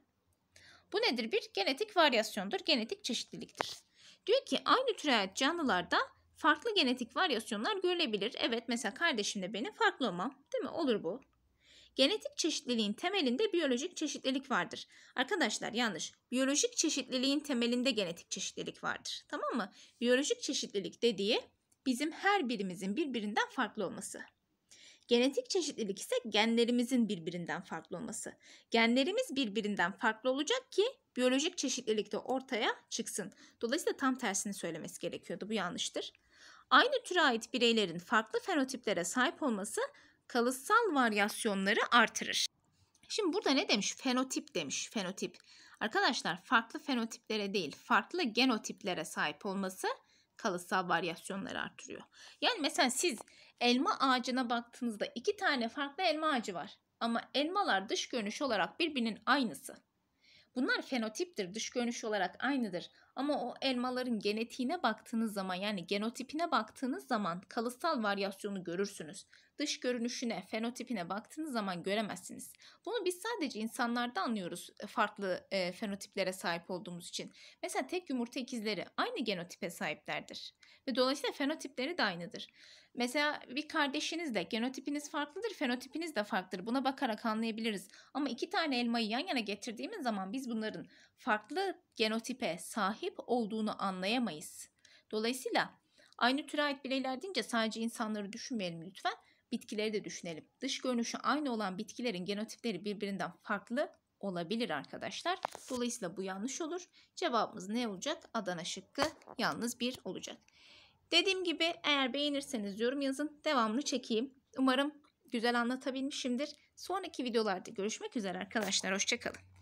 Bu nedir? Bir genetik varyasyondur, genetik çeşitliliktir. Diyor ki aynı türev canlılarda farklı genetik varyasyonlar görülebilir. Evet mesela kardeşimle benim farklı olmam değil mi? Olur bu. Genetik çeşitliliğin temelinde biyolojik çeşitlilik vardır. Arkadaşlar yanlış. Biyolojik çeşitliliğin temelinde genetik çeşitlilik vardır. Tamam mı? Biyolojik çeşitlilik dediği bizim her birimizin birbirinden farklı olması. Genetik çeşitlilik ise genlerimizin birbirinden farklı olması. Genlerimiz birbirinden farklı olacak ki biyolojik çeşitlilik de ortaya çıksın. Dolayısıyla tam tersini söylemesi gerekiyordu. Bu yanlıştır. Aynı türe ait bireylerin farklı fenotiplere sahip olması kalıtsal varyasyonları artırır. Şimdi burada ne demiş? Fenotip demiş. Fenotip. Arkadaşlar farklı fenotiplere değil, farklı genotiplere sahip olması kalıtsal varyasyonları artırıyor. Yani mesela siz elma ağacına baktığınızda iki tane farklı elma ağacı var. Ama elmalar dış görünüş olarak birbirinin aynısı. Bunlar fenotiptir. Dış görünüş olarak aynıdır. Ama o elmaların genetiğine baktığınız zaman yani genotipine baktığınız zaman kalıtsal varyasyonu görürsünüz. Dış görünüşüne, fenotipine baktığınız zaman göremezsiniz. Bunu biz sadece insanlarda anlıyoruz e, farklı e, fenotiplere sahip olduğumuz için. Mesela tek yumurta ikizleri aynı genotipe sahiplerdir ve dolayısıyla fenotipleri de aynıdır. Mesela bir kardeşiniz genotipiniz farklıdır, fenotipiniz de farklıdır. Buna bakarak anlayabiliriz. Ama iki tane elmayı yan yana getirdiğimiz zaman biz bunların farklı genotipe sahip olduğunu anlayamayız. Dolayısıyla aynı türe ait bireyler deyince sadece insanları düşünmeyelim lütfen. Bitkileri de düşünelim. Dış görünüşü aynı olan bitkilerin genotipleri birbirinden farklı olabilir arkadaşlar. Dolayısıyla bu yanlış olur. Cevabımız ne olacak? Adana şıkkı yalnız bir olacak. Dediğim gibi eğer beğenirseniz yorum yazın. Devamını çekeyim. Umarım güzel anlatabilmişimdir. Sonraki videolarda görüşmek üzere arkadaşlar. Hoşçakalın.